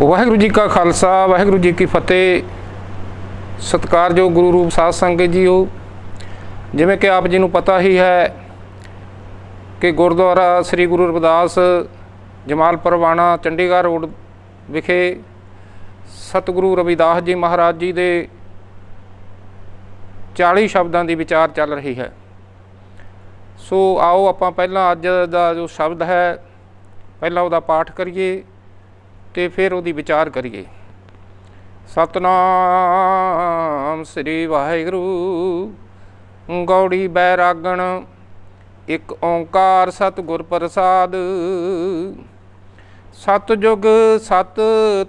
ਵਾਹਿਗੁਰੂ ਜੀ ਕਾ ਖਾਲਸਾ ਵਾਹਿਗੁਰੂ ਜੀ ਕੀ ਫਤਿਹ ਸਤਿਕਾਰਯੋਗ ਗੁਰੂ ਰੂਪ ਸਾਧ ਸੰਗਤ ਜੀ ਉਹ ਜਿਵੇਂ ਕਿ ਆਪ ਜੀ ਨੂੰ ਪਤਾ ਹੀ ਹੈ ਕਿ ਗੁਰਦੁਆਰਾ ਸ੍ਰੀ ਗੁਰੂ ਰਵਿਦਾਸ ਜਮਾਲਪੁਰ ਵਾਣਾ ਚੰਡੀਗੜ੍ਹ ਰੋਡ ਵਿਖੇ ਸਤਿਗੁਰੂ ਰਵਿਦਾਸ ਜੀ ਮਹਾਰਾਜ ਜੀ ਦੇ 40 ਸ਼ਬਦਾਂ ਦੀ ਵਿਚਾਰ ਚੱਲ ਰਹੀ ਹੈ ਸੋ ਆਓ ਆਪਾਂ ਪਹਿਲਾਂ ਅੱਜ ਦਾ ਜੋ ਸ਼ਬਦ ਹੈ ਪਹਿਲਾਂ ਉਹਦਾ ਪਾਠ ਕਰੀਏ ਤੇ ਫਿਰ ਉਹਦੀ ਵਿਚਾਰ ਕਰੀਏ ਸਤਨਾਮ ਸ੍ਰੀ ਵਾਹਿਗੁਰੂ ਗੌੜੀ ਬੈਰਾਗਣ ਇੱਕ ਓੰਕਾਰ ਗੁਰ ਪ੍ਰਸਾਦ ਸਤਜੁਗ ਸਤ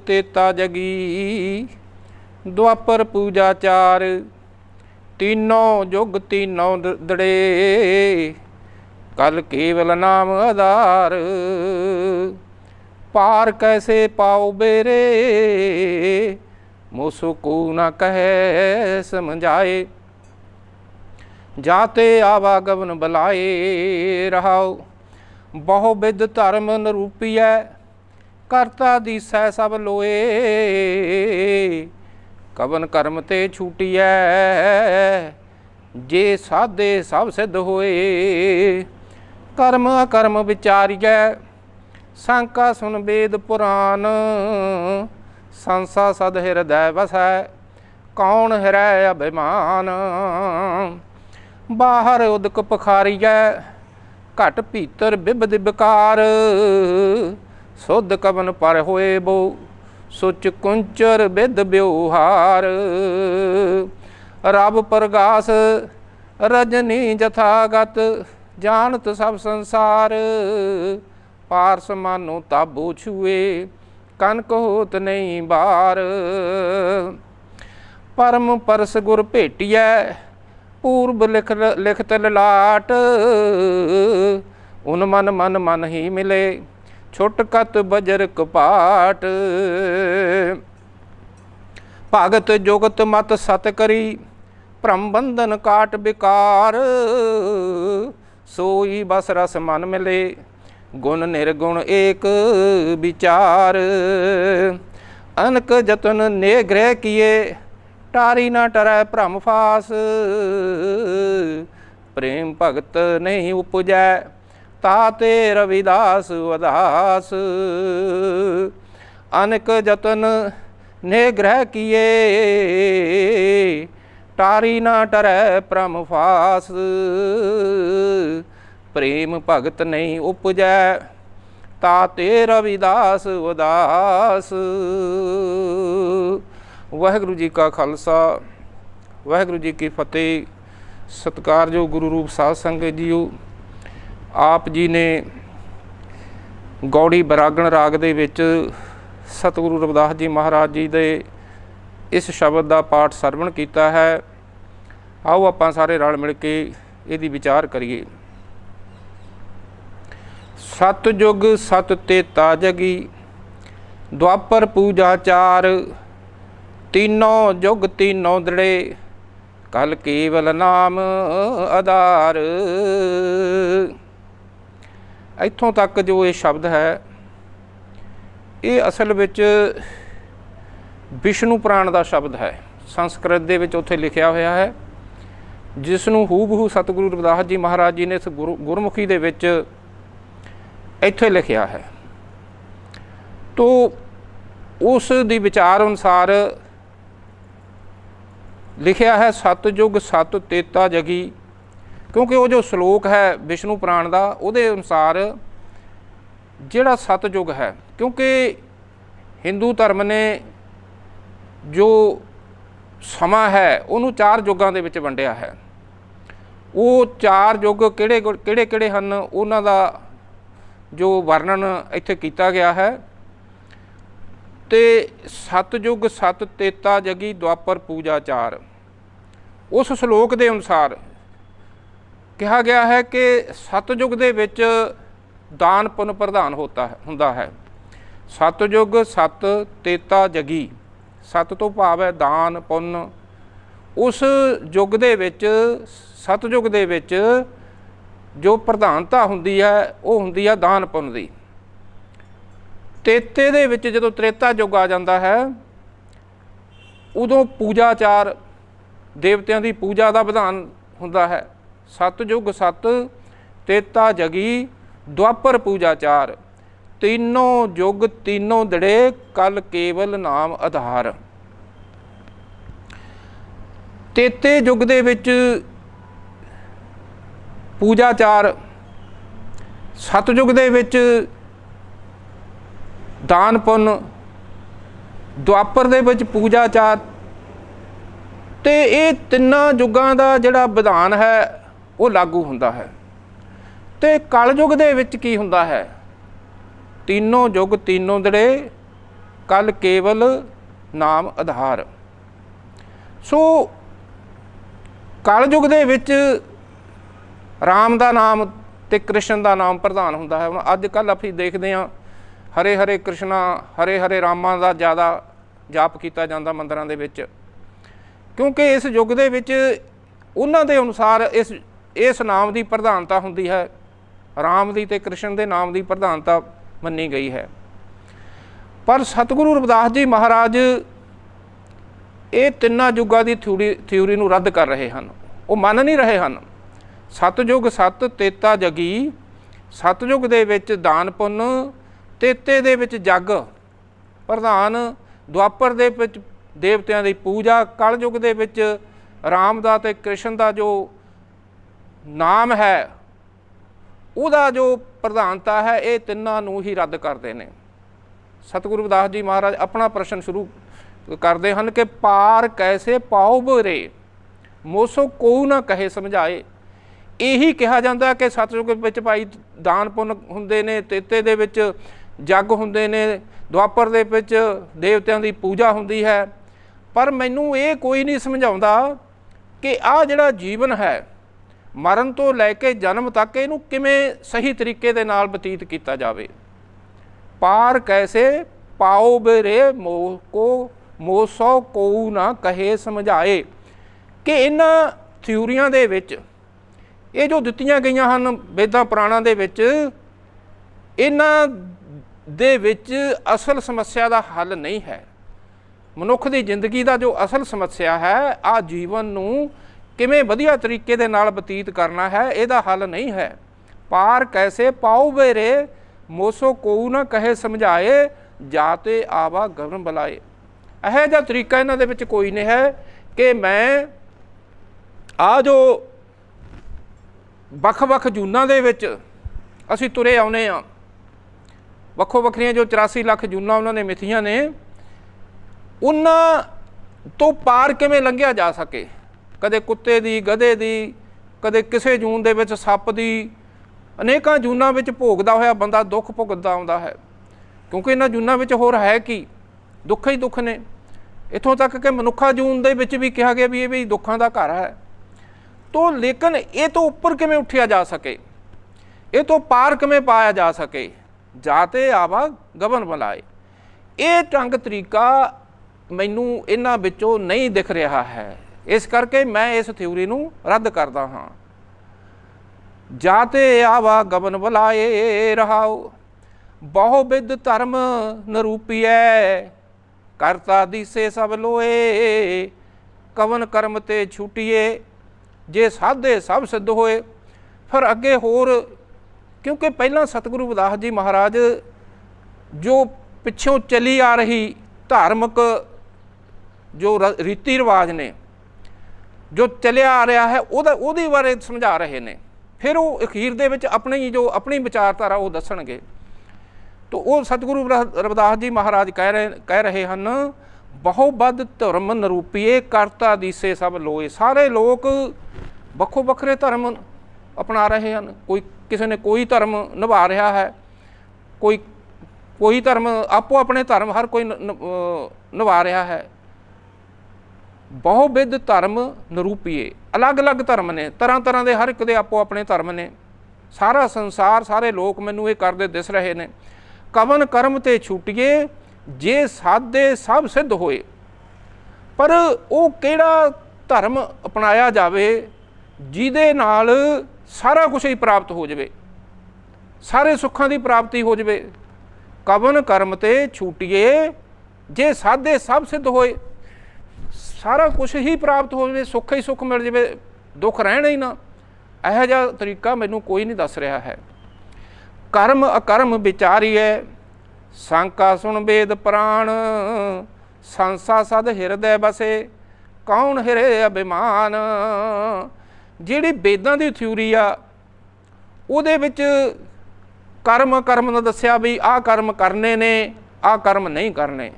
ਤੇਤਾ ਜਗੀ ਦੁਆਪਰ ਪੂਜਾ ਚਾਰ ਤੀਨੋ ਜੁਗ ਤੀਨੋ ਦੜੇ ਕਲ ਕੇਵਲ ਨਾਮ ਆਧਾਰ ਪਾਰ ਕੈਸੇ पाओ ਬੇਰੇ मुसुकू न कहे समझाए ਜਾਤੇ ਗਵਨ ਬਲਾਏ ਰਹਾਉ ਬਹੁ ਵਿਦ ਧਰਮ ਨਰੂਪੀਐ ਕਰਤਾ ਦੀ ਸਹਿ ਸਭ ਲੋਏ ਕਵਨ ਕਰਮ ਤੇ ਛੂਟੀਐ ਜੇ ਸਾਦੇ ਸਭ ਸਿੱਧ ਹੋਏ ਕਰਮ ਅਕਰਮ ਵਿਚਾਰੀਐ ਸੰਕਾ ਸੁਨ ਬੇਦ ਪੁਰਾਨ ਸੰਸਾ ਸਦ ਹਿਰਦੈ ਵਸੈ ਕੌਣ ਹਿਰੈ ਅਭਿਮਾਨ ਬਾਹਰ ਉਦਕ ਪਖਾਰੀਐ ਘਟ ਭੀਤਰ ਬਿਬਦ ਵਿਕਾਰ ਸੁਧ ਕਵਨ ਪਰ ਹੋਏ ਬੋ ਸੁਚ ਕੁੰਚਰ ਬਿਦ ਬਿਉਹਾਰ ਰਬ ਪ੍ਰਗਾਸ ਰਜਨੀ ਜਥਾਗਤ ਜਾਣਤ ਸਭ ਸੰਸਾਰ ਪਾਰਸ ਮਾਨੋ ਤਾਬੂ ਛੂਏ ਕਨਕ ਹੋਤ ਨਹੀਂ ਬਾਰ ਪਰਮ ਪਰਸ ਗੁਰ ਭੇਟਿਐ ਪੂਰਬ ਲਿਖ ਲਿਖਤ ਲਲਾਟ ਉਨ ਮਨ ਮਨ ਮਨ ਹੀ ਮਿਲੇ ਛੁੱਟ ਕਤ ਬਜਰ ਕਪਾਟ ਭਗਤ ਜੋਗਤ ਮਤ ਸਤ ਕਰੀ ਭ੍ਰਮ ਬੰਧਨ ਕਾਟ ਬਿਕਾਰ ਸੋਈ ਬਸ ਰਸ ਮਨ ਮਿਲੇ ਗੁਣ ਨਿਰਗੁਣ ਏਕ ਵਿਚਾਰ ਅਨਕ ਜਤਨ ਨੇ ਗ੍ਰਹਿ ਕੀਏ ਟਾਰੀ ਨਾ ਟਰੈ ਭ੍ਰਮ ਫਾਸ ਪ੍ਰੇਮ ਭਗਤ ਨਹੀਂ ਉਪਜੈ ਤਾਤੇ ਰਵਿਦਾਸ ਵਦਾਸ ਅਨਕ ਜਤਨ ਨੇ ਗ੍ਰਹਿ ਕੀਏ ਟਾਰੀ ਨਾ ਟਰੈ ਭ੍ਰਮ ਫਾਸ ਪ੍ਰੇਮ ਭਗਤ ਨਹੀਂ ਉਪਜੈ ਤਾ ਤੇ ਰਵਿਦਾਸ ਉਦਾਸ ਵਾਹਿਗੁਰੂ ਜੀ ਕਾ ਖਾਲਸਾ ਵਾਹਿਗੁਰੂ ਜੀ ਕੀ ਫਤਿਹ ਸਤਿਕਾਰਯੋਗ ਗੁਰੂ ਰੂਪ ਸਾਧ ਸੰਗਤ ਜੀਓ ਆਪ ਜੀ ਨੇ ਗੌੜੀ ਬਰਾਗਣ ਰਾਗ ਦੇ ਵਿੱਚ ਸਤਿਗੁਰੂ ਰਵਿਦਾਸ ਜੀ ਮਹਾਰਾਜ ਜੀ ਦੇ ਇਸ ਸ਼ਬਦ ਦਾ ਪਾਠ ਸਰਵਣ ਕੀਤਾ ਹੈ ਆਓ ਆਪਾਂ ਸਾਰੇ ਰਲ ਮਿਲ ਕੇ ਇਹਦੀ ਵਿਚਾਰ ਕਰੀਏ ਸਤਜੁਗ ਸਤ ਤੇ ਤਾਜਗੀ ਦੁਆਪਰ ਪੂਜਾ ਚਾਰ ਤੀਨੋ ਜੁਗ ਤੀਨੋ ਦੜੇ ਕਲ ਕੇਵਲ ਨਾਮ ਆਧਾਰ ਇੱਥੋਂ ਤੱਕ ਜੋ ਇਹ ਸ਼ਬਦ ਹੈ ਇਹ ਅਸਲ ਵਿੱਚ ਵਿਸ਼ਨੂੰ ਪ੍ਰਾਣ ਦਾ ਸ਼ਬਦ ਹੈ ਸੰਸਕ੍ਰਿਤ ਦੇ ਵਿੱਚ ਉੱਥੇ ਲਿਖਿਆ ਹੋਇਆ ਹੈ ਜਿਸ ਨੂੰ ਹੂਬਹੂ ਸਤਿਗੁਰੂ ਰਵਿਦਾਸ ਜੀ ਮਹਾਰਾਜ ਜੀ ਨੇ ਇਸ ਗੁਰਮੁਖੀ ਦੇ ਵਿੱਚ ਇੱਥੇ ਲਿਖਿਆ ਹੈ ਤੋ ਉਸ ਦੀ ਵਿਚਾਰ ਅਨੁਸਾਰ ਲਿਖਿਆ ਹੈ ਸਤਜੁਗ ਸਤ ਤੇਤਾ ਜਗੀ ਕਿਉਂਕਿ ਉਹ ਜੋ ਸ਼ਲੋਕ ਹੈ ਵਿਸ਼ਨੂੰ ਪੁਰਾਣ ਦਾ ਉਹਦੇ ਅਨੁਸਾਰ ਜਿਹੜਾ ਸਤਜੁਗ ਹੈ ਕਿਉਂਕਿ ਹਿੰਦੂ ਧਰਮ ਨੇ ਜੋ ਸਮਾਂ ਹੈ ਉਹਨੂੰ ਚਾਰ ਯੁੱਗਾਂ ਦੇ ਵਿੱਚ ਵੰਡਿਆ ਹੈ ਉਹ ਚਾਰ ਯੁੱਗ ਕਿਹੜੇ ਕਿਹੜੇ ਕਿਹੜੇ ਹਨ ਉਹਨਾਂ ਦਾ ਜੋ ਵਰਣਨ ਇੱਥੇ ਕੀਤਾ ਗਿਆ ਹੈ ਤੇ ਸਤਜੁਗ ਸਤ ਤੇਤਾ ਜਗੀ ਦੁਆਪਰ ਪੂਜਾ ਚਾਰ ਉਸ ਸ਼ਲੋਕ ਦੇ ਅਨੁਸਾਰ ਕਿਹਾ ਗਿਆ ਹੈ ਕਿ ਸਤਜੁਗ ਦੇ ਵਿੱਚ ਦਾਨ ਪੁੰਨ ਪ੍ਰਧਾਨ ਹੁੰਦਾ ਹੈ ਹੁੰਦਾ ਹੈ ਸਤਜੁਗ ਸਤ ਤੇਤਾ ਜਗੀ ਸਤ ਤੋਂ ਭਾਵ ਹੈ ਦਾਨ ਪੁੰਨ ਉਸ ਯੁਗ ਦੇ ਵਿੱਚ ਸਤਜੁਗ ਦੇ ਵਿੱਚ ਜੋ ਪ੍ਰਧਾਨਤਾ ਹੁੰਦੀ ਹੈ ਉਹ ਹੁੰਦੀ ਹੈ ਦਾਨ ਪੁੰਨ ਦੀ ਤੇਤੇ ਦੇ ਵਿੱਚ ਜਦੋਂ ਤ੍ਰੇਤਾ ਯੁੱਗ ਆ ਜਾਂਦਾ ਹੈ ਉਦੋਂ ਪੂਜਾਚਾਰ ਦੇਵਤਿਆਂ ਦੀ ਪੂਜਾ ਦਾ ਵਿਧਾਨ ਹੁੰਦਾ ਹੈ ਸਤ ਯੁੱਗ ਸਤ ਤੇਤਾ ਜਗੀ ਦੁਆਪਰ ਪੂਜਾਚਾਰ ਤੀਨੋਂ ਯੁੱਗ ਤੀਨੋਂ ਦੜੇ ਕਲ ਕੇਵਲ ਨਾਮ ਆਧਾਰ ਤੇਤੇ ਯੁੱਗ ਦੇ ਵਿੱਚ ਪੂਜਾਚਾਰ ਸਤਜੁਗ ਦੇ ਵਿੱਚ ਦਾਨ ਪੁੰਨ ਦੁਆਪਰ ਦੇ ਵਿੱਚ ਪੂਜਾਚਾਰ ਤੇ ਇਹ ਤਿੰਨਾਂ ਯੁੱਗਾਂ ਦਾ ਜਿਹੜਾ ਵਿਧਾਨ ਹੈ ਉਹ ਲਾਗੂ ਹੁੰਦਾ ਹੈ ਤੇ ਕਲਯੁਗ ਦੇ ਵਿੱਚ ਕੀ ਹੁੰਦਾ ਹੈ ਤਿੰਨੋਂ ਯੁੱਗ ਤਿੰਨੋਂ ਦੜੇ ਕਲ ਕੇਵਲ ਨਾਮ ਆਧਾਰ ਸੋ ਕਲਯੁਗ ਦੇ ਵਿੱਚ ਰਾਮ ਦਾ ਨਾਮ ਤੇ ਕ੍ਰਿਸ਼ਨ ਦਾ ਨਾਮ ਪ੍ਰਧਾਨ ਹੁੰਦਾ ਹੈ ਅੱਜ ਕੱਲ ਅਸੀਂ ਦੇਖਦੇ ਹਾਂ ਹਰੇ ਹਰੇ ਕ੍ਰਿਸ਼ਨਾ ਹਰੇ ਹਰੇ ਰਾਮਾ ਦਾ ਜ਼ਿਆਦਾ ਜਾਪ ਕੀਤਾ ਜਾਂਦਾ ਮੰਦਰਾਂ ਦੇ ਵਿੱਚ ਕਿਉਂਕਿ ਇਸ ਯੁੱਗ ਦੇ ਵਿੱਚ ਉਹਨਾਂ ਦੇ ਅਨੁਸਾਰ ਇਸ ਇਸ ਨਾਮ ਦੀ ਪ੍ਰਧਾਨਤਾ ਹੁੰਦੀ ਹੈ ਰਾਮ ਦੀ ਤੇ ਕ੍ਰਿਸ਼ਨ ਦੇ ਨਾਮ ਦੀ ਪ੍ਰਧਾਨਤਾ ਮੰਨੀ ਗਈ ਹੈ ਪਰ ਸਤਿਗੁਰੂ ਰਵਿਦਾਸ ਜੀ ਮਹਾਰਾਜ ਇਹ ਤਿੰਨਾਂ ਯੁੱਗਾਂ ਦੀ ਥਿਊਰੀ ਥਿਊਰੀ ਨੂੰ ਰੱਦ ਕਰ ਰਹੇ ਹਨ ਉਹ ਮੰਨ ਨਹੀਂ ਰਹੇ ਹਨ ਸਤਜੁਗ ਸਤ ਤੇਤਾ ਜਗੀ ਸਤਜੁਗ ਦੇ ਵਿੱਚ ਦਾਨ ਪੁੰਨ ਤੇਤੇ ਦੇ ਵਿੱਚ ਜਗ ਪ੍ਰਧਾਨ ਦੁਆਪਰ ਦੇ ਵਿੱਚ ਦੇਵਤਿਆਂ ਦੀ ਪੂਜਾ ਕਲਯੁਗ ਦੇ ਵਿੱਚ ਰਾਮ ਦਾ ਤੇ ਕ੍ਰਿਸ਼ਨ ਦਾ ਜੋ ਨਾਮ ਹੈ ਉਹਦਾ ਜੋ ਪ੍ਰਧਾਨਤਾ ਹੈ ਇਹ ਤਿੰਨਾਂ ਨੂੰ ਹੀ ਰੱਦ ਕਰਦੇ ਨੇ ਸਤਿਗੁਰੂ ਦਾਸ ਜੀ ਮਹਾਰਾਜ ਆਪਣਾ ਪ੍ਰਸ਼ਨ ਸ਼ੁਰੂ ਕਰਦੇ ਹਨ ਕਿ ਪਾਰ ਕੈਸੇ ਪਾਉ ਬਰੇ ਮੋਸੋ ਕੋਉ ਨਾ ਕਹੇ ਸਮਝਾਏ ਇਹੀ ਕਿਹਾ ਜਾਂਦਾ ਕਿ ਸਤਜੁਗ ਵਿੱਚ ਭਾਈ ਦਾਨ ਪੁੰਨ ਹੁੰਦੇ ਨੇ ਤੇਤੇ ਦੇ ਵਿੱਚ ਜੱਗ ਹੁੰਦੇ ਨੇ ਦੁਆਪਰ ਦੇ ਵਿੱਚ ਦੇਵਤਿਆਂ ਦੀ ਪੂਜਾ ਹੁੰਦੀ ਹੈ ਪਰ ਮੈਨੂੰ ਇਹ ਕੋਈ ਨਹੀਂ ਸਮਝਾਉਂਦਾ ਕਿ ਆਹ ਜਿਹੜਾ ਜੀਵਨ ਹੈ ਮਰਨ ਤੋਂ ਲੈ ਕੇ ਜਨਮ ਤੱਕ ਇਹਨੂੰ ਕਿਵੇਂ ਸਹੀ ਤਰੀਕੇ ਦੇ ਨਾਲ ਬਤੀਤ ਕੀਤਾ ਜਾਵੇ ਪਾਰ ਕੈਸੇ ਪਾਓ ਬਰੇ ਮੋਹ ਕੋ ਮੋਸੋ ਕੋ ਨਾ ਕਹੇ ਸਮਝਾਏ ਕਿ ਇਹਨਾਂ ਥਿਉਰੀਆਂ ਦੇ ਵਿੱਚ ਇਹ ਜੋ ਦਿੱਤੀਆਂ ਗਈਆਂ ਹਨ ਵੇਦਾਂ ਪੁਰਾਣਾਂ ਦੇ ਵਿੱਚ ਇਹਨਾਂ ਦੇ ਵਿੱਚ ਅਸਲ ਸਮੱਸਿਆ ਦਾ ਹੱਲ ਨਹੀਂ ਹੈ ਮਨੁੱਖ ਦੀ ਜ਼ਿੰਦਗੀ ਦਾ ਜੋ ਅਸਲ ਸਮੱਸਿਆ ਹੈ ਆ ਜੀਵਨ ਨੂੰ ਕਿਵੇਂ ਵਧੀਆ ਤਰੀਕੇ ਦੇ ਨਾਲ ਬਤੀਤ ਕਰਨਾ ਹੈ ਇਹਦਾ ਹੱਲ ਨਹੀਂ ਹੈ ਪਾਰ ਕੈਸੇ ਪਾਉ ਬੇਰੇ ਮੋਸੋ ਕੋਉ ਨਾ ਕਹੇ ਸਮਝਾਏ ਜਾਤੇ ਆਵਾ ਗਰਮ ਬਲਾਏ ਇਹ ਜਿਹਾ ਤਰੀਕਾ ਇਹਨਾਂ ਦੇ ਵਿੱਚ ਕੋਈ ਨਹੀਂ ਹੈ ਕਿ ਮੈਂ ਆ ਜੋ ਵੱਖ-ਵੱਖ ਜੂਨਾਂ ਦੇ ਵਿੱਚ ਅਸੀਂ ਤੁਰੇ ਆਉਨੇ ਆ ਵੱਖੋ ਵੱਖਰੀਆਂ ਜੋ 84 ਲੱਖ ਜੂਨਾਂ ਉਹਨਾਂ ਨੇ ਮਿਥੀਆਂ ਨੇ ਉਹਨਾਂ ਤੋਂ ਪਾਰ ਕਿਵੇਂ ਲੰਘਿਆ ਜਾ ਸਕੇ ਕਦੇ ਕੁੱਤੇ ਦੀ ਗਧੇ ਦੀ ਕਦੇ ਕਿਸੇ ਜੂਨ ਦੇ ਵਿੱਚ ਸੱਪ ਦੀ ਅਨੇਕਾਂ ਜੂਨਾਂ ਵਿੱਚ ਭੋਗਦਾ ਹੋਇਆ ਬੰਦਾ ਦੁੱਖ ਭੁਗਤਦਾ ਆਉਂਦਾ ਹੈ ਕਿਉਂਕਿ ਇਹਨਾਂ ਜੂਨਾਂ ਵਿੱਚ ਹੋਰ ਹੈ ਕੀ ਦੁੱਖ ਹੀ ਦੁੱਖ ਨੇ ਇਥੋਂ ਤੱਕ ਕਿ ਮਨੁੱਖਾ ਜੂਨ ਦੇ ਵਿੱਚ ਵੀ ਕਿਹਾ ਗਿਆ ਵੀ ਇਹ ਵੀ ਦੁੱਖਾਂ ਦਾ ਘਰ ਹੈ ਤੋਂ ਲੇਕਿਨ ਇਹ ਤੋਂ ਉੱਪਰ ਕਿਵੇਂ ਉੱਠਿਆ ਜਾ ਸਕੇ ਇਹ ਤੋਂ ਪਾਰ ਕਿਵੇਂ ਪਾਇਆ ਜਾ ਸਕੇ ਜਾਤੇ ਆਵਾ ਗਵਨ ਬਲਾਏ ਇਹ ਟੰਗ ਤਰੀਕਾ ਮੈਨੂੰ ਇਹਨਾਂ ਵਿੱਚੋਂ ਨਹੀਂ ਦਿਖ ਰਿਹਾ ਹੈ ਇਸ ਕਰਕੇ ਮੈਂ ਇਸ ਥਿਊਰੀ ਨੂੰ ਰੱਦ ਕਰਦਾ ਹਾਂ ਜਾਤੇ ਆਵਾ ਗਵਨ ਬਲਾਏ ਰਹਾਉ ਬਹੁ ਵਿਦ ਧਰਮ ਨਰੂਪੀਐ ਕਰਤਾ ਦੀਸੇ ਸਭ ਲੋਏ ਕਵਨ ਕਰਮ ਤੇ ਛੁਟਿਏ ਜੇ ਸਾਧੇ ਸਭ ਸਿੱਧ ਹੋਏ ਫਿਰ ਅੱਗੇ ਹੋਰ ਕਿਉਂਕਿ ਪਹਿਲਾਂ ਸਤਿਗੁਰੂ ਬਦਾਸ ਜੀ ਮਹਾਰਾਜ ਜੋ ਪਿੱਛੋਂ ਚਲੀ ਆ ਰਹੀ ਧਾਰਮਿਕ ਜੋ ਰੀਤੀ ਰਿਵਾਜ ਨੇ ਜੋ ਚੱਲਿਆ ਆ ਰਿਹਾ ਹੈ ਉਹਦਾ ਉਹਦੇ ਬਾਰੇ ਸਮਝਾ ਰਹੇ ਨੇ ਫਿਰ ਉਹ ਅਖੀਰ ਦੇ ਵਿੱਚ ਆਪਣੇ ਜੋ ਆਪਣੀ ਵਿਚਾਰਧਾਰਾ ਉਹ ਦੱਸਣਗੇ ਤੋਂ ਉਹ ਸਤਿਗੁਰੂ ਰਵਿਦਾਸ ਜੀ ਮਹਾਰਾਜ ਕਹਿ ਰਹੇ ਕਹਿ ਰਹੇ ਹਨ ਬਹੁਬਦ ਧਰਮ ਨਰੂਪੀਏ ਕਰਤਾ ਦੀਸੇ ਸਭ ਲੋਏ ਸਾਰੇ ਲੋਕ ਵੱਖੋ ਵੱਖਰੇ ਧਰਮ ਅਪਣਾ ਰਹੇ ਹਨ ਕੋਈ ਕਿਸੇ ਨੇ ਕੋਈ ਧਰਮ ਨਿਭਾ ਰਿਹਾ ਹੈ ਕੋਈ ਕੋਈ ਧਰਮ ਆਪੋ ਆਪਣੇ ਧਰਮ ਹਰ ਕੋਈ ਨਿਭਾ ਰਿਹਾ ਹੈ ਬਹੁਵਿਧ ਧਰਮ ਨਰੂਪੀਏ ਅਲੱਗ-ਅਲੱਗ ਧਰਮ ਨੇ ਤਰ੍ਹਾਂ-ਤਰ੍ਹਾਂ ਦੇ ਹਰ ਇੱਕ ਦੇ ਆਪੋ ਆਪਣੇ ਧਰਮ ਨੇ ਸਾਰਾ ਸੰਸਾਰ ਸਾਰੇ ਲੋਕ ਮੈਨੂੰ ਇਹ ਕਰਦੇ ਦਿਸ ਰਹੇ ਨੇ ਕਵਨ ਕਰਮ ਤੇ ਛੁੱਟਿਏ ਜੇ ਸਾਦੇ ਸਭ ਸਿੱਧ ਹੋਏ ਪਰ ਉਹ ਕਿਹੜਾ ਧਰਮ ਅਪਣਾਇਆ ਜਾਵੇ ਜਿਹਦੇ ਨਾਲ ਸਾਰਾ ਕੁਝ ਹੀ ਪ੍ਰਾਪਤ ਹੋ ਜਾਵੇ ਸਾਰੇ ਸੁੱਖਾਂ ਦੀ ਪ੍ਰਾਪਤੀ ਹੋ ਜਾਵੇ ਕਵਨ ਕਰਮ ਤੇ ਛੂਟਿਏ ਜੇ ਸਾਦੇ ਸਭ ਸਿੱਧ ਹੋਏ ਸਾਰਾ ਕੁਝ ਹੀ ਪ੍ਰਾਪਤ ਹੋ ਜਾਵੇ ਸੁੱਖ ਹੀ ਸੁੱਖ ਮਿਲ ਜਾਵੇ ਦੁੱਖ ਰਹਿਣਾ ਹੀ ਨਾ ਇਹੋ ਜਿਹਾ ਤਰੀਕਾ ਮੈਨੂੰ ਕੋਈ ਨਹੀਂ ਦੱਸ ਰਿਹਾ ਹੈ ਕਰਮ ਅਕਰਮ ਵਿਚਾਰੀਏ ਸੰਕਾ ਸੁਣ ਬੇਦ ਪ੍ਰਾਣ ਸੰਸਾ ਸਦ ਹਿਰਦੈ ਬਸੇ ਕੌਣ ਹਿਰੇ ਅਭਿਮਾਨ ਜਿਹੜੀ ਵੇਦਾਂ ਦੀ ਥਿਊਰੀ ਆ ਉਹਦੇ ਵਿੱਚ ਕਰਮ ਕਰਮ ਨੂੰ ਦੱਸਿਆ ਵੀ ਆਹ ਕਰਮ ਕਰਨੇ ਨੇ ਆਹ ਕਰਮ ਨਹੀਂ ਕਰਨੇ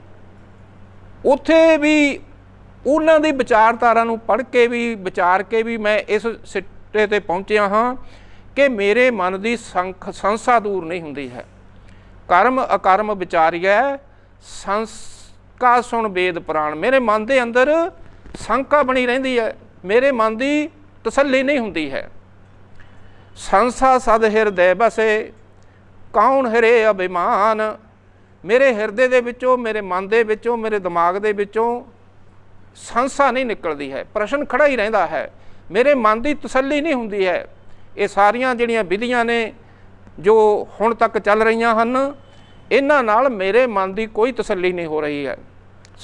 ਉੱਥੇ ਵੀ ਉਹਨਾਂ ਦੀ ਵਿਚਾਰਧਾਰਾ ਨੂੰ ਪੜ੍ਹ ਕੇ ਵੀ ਵਿਚਾਰ ਕੇ ਵੀ ਮੈਂ ਇਸ ਸਿੱਟੇ ਤੇ ਪਹੁੰਚਿਆ ਹਾਂ ਕਿ ਮੇਰੇ ਮਨ ਦੀ ਸੰਖ ਸੰਸਾ ਦੂਰ ਨਹੀਂ ਹੁੰਦੀ ਹੈ ਕਰਮ ਅਕਰਮ ਵਿਚਾਰੀਐ ਸੰਸਕਾ ਸੁਣ ਵੇਦ ਪ੍ਰਾਣ ਮੇਰੇ ਮਨ ਦੇ ਅੰਦਰ ਸੰਕਾ ਬਣੀ ਰਹਿੰਦੀ ਹੈ ਮੇਰੇ ਮਨ ਦੀ ਤਸੱਲੀ ਨਹੀਂ ਹੁੰਦੀ ਹੈ ਸੰਸਾ ਸਦ ਹਿਰਦੈ ਬਸੇ ਕੌਣ ਹਰੇ ਅਭਿਮਾਨ ਮੇਰੇ ਹਿਰਦੇ ਦੇ ਵਿੱਚੋਂ ਮੇਰੇ ਮਨ ਦੇ ਵਿੱਚੋਂ ਮੇਰੇ ਦਿਮਾਗ ਦੇ ਵਿੱਚੋਂ ਸੰਸਾ ਨਹੀਂ ਨਿਕਲਦੀ ਹੈ ਪ੍ਰਸ਼ਨ ਖੜਾ ਹੀ ਰਹਿੰਦਾ ਹੈ ਮੇਰੇ ਮਨ ਦੀ ਤਸੱਲੀ ਨਹੀਂ ਹੁੰਦੀ ਹੈ ਇਹ ਸਾਰੀਆਂ ਜਿਹੜੀਆਂ ਵਿਧੀਆਂ ਨੇ ਜੋ ਹੁਣ ਤੱਕ ਚੱਲ ਰਹੀਆਂ ਹਨ ਇਹਨਾਂ ਨਾਲ ਮੇਰੇ ਮਨ ਦੀ ਕੋਈ ਤਸੱਲੀ ਨਹੀਂ ਹੋ ਰਹੀ ਹੈ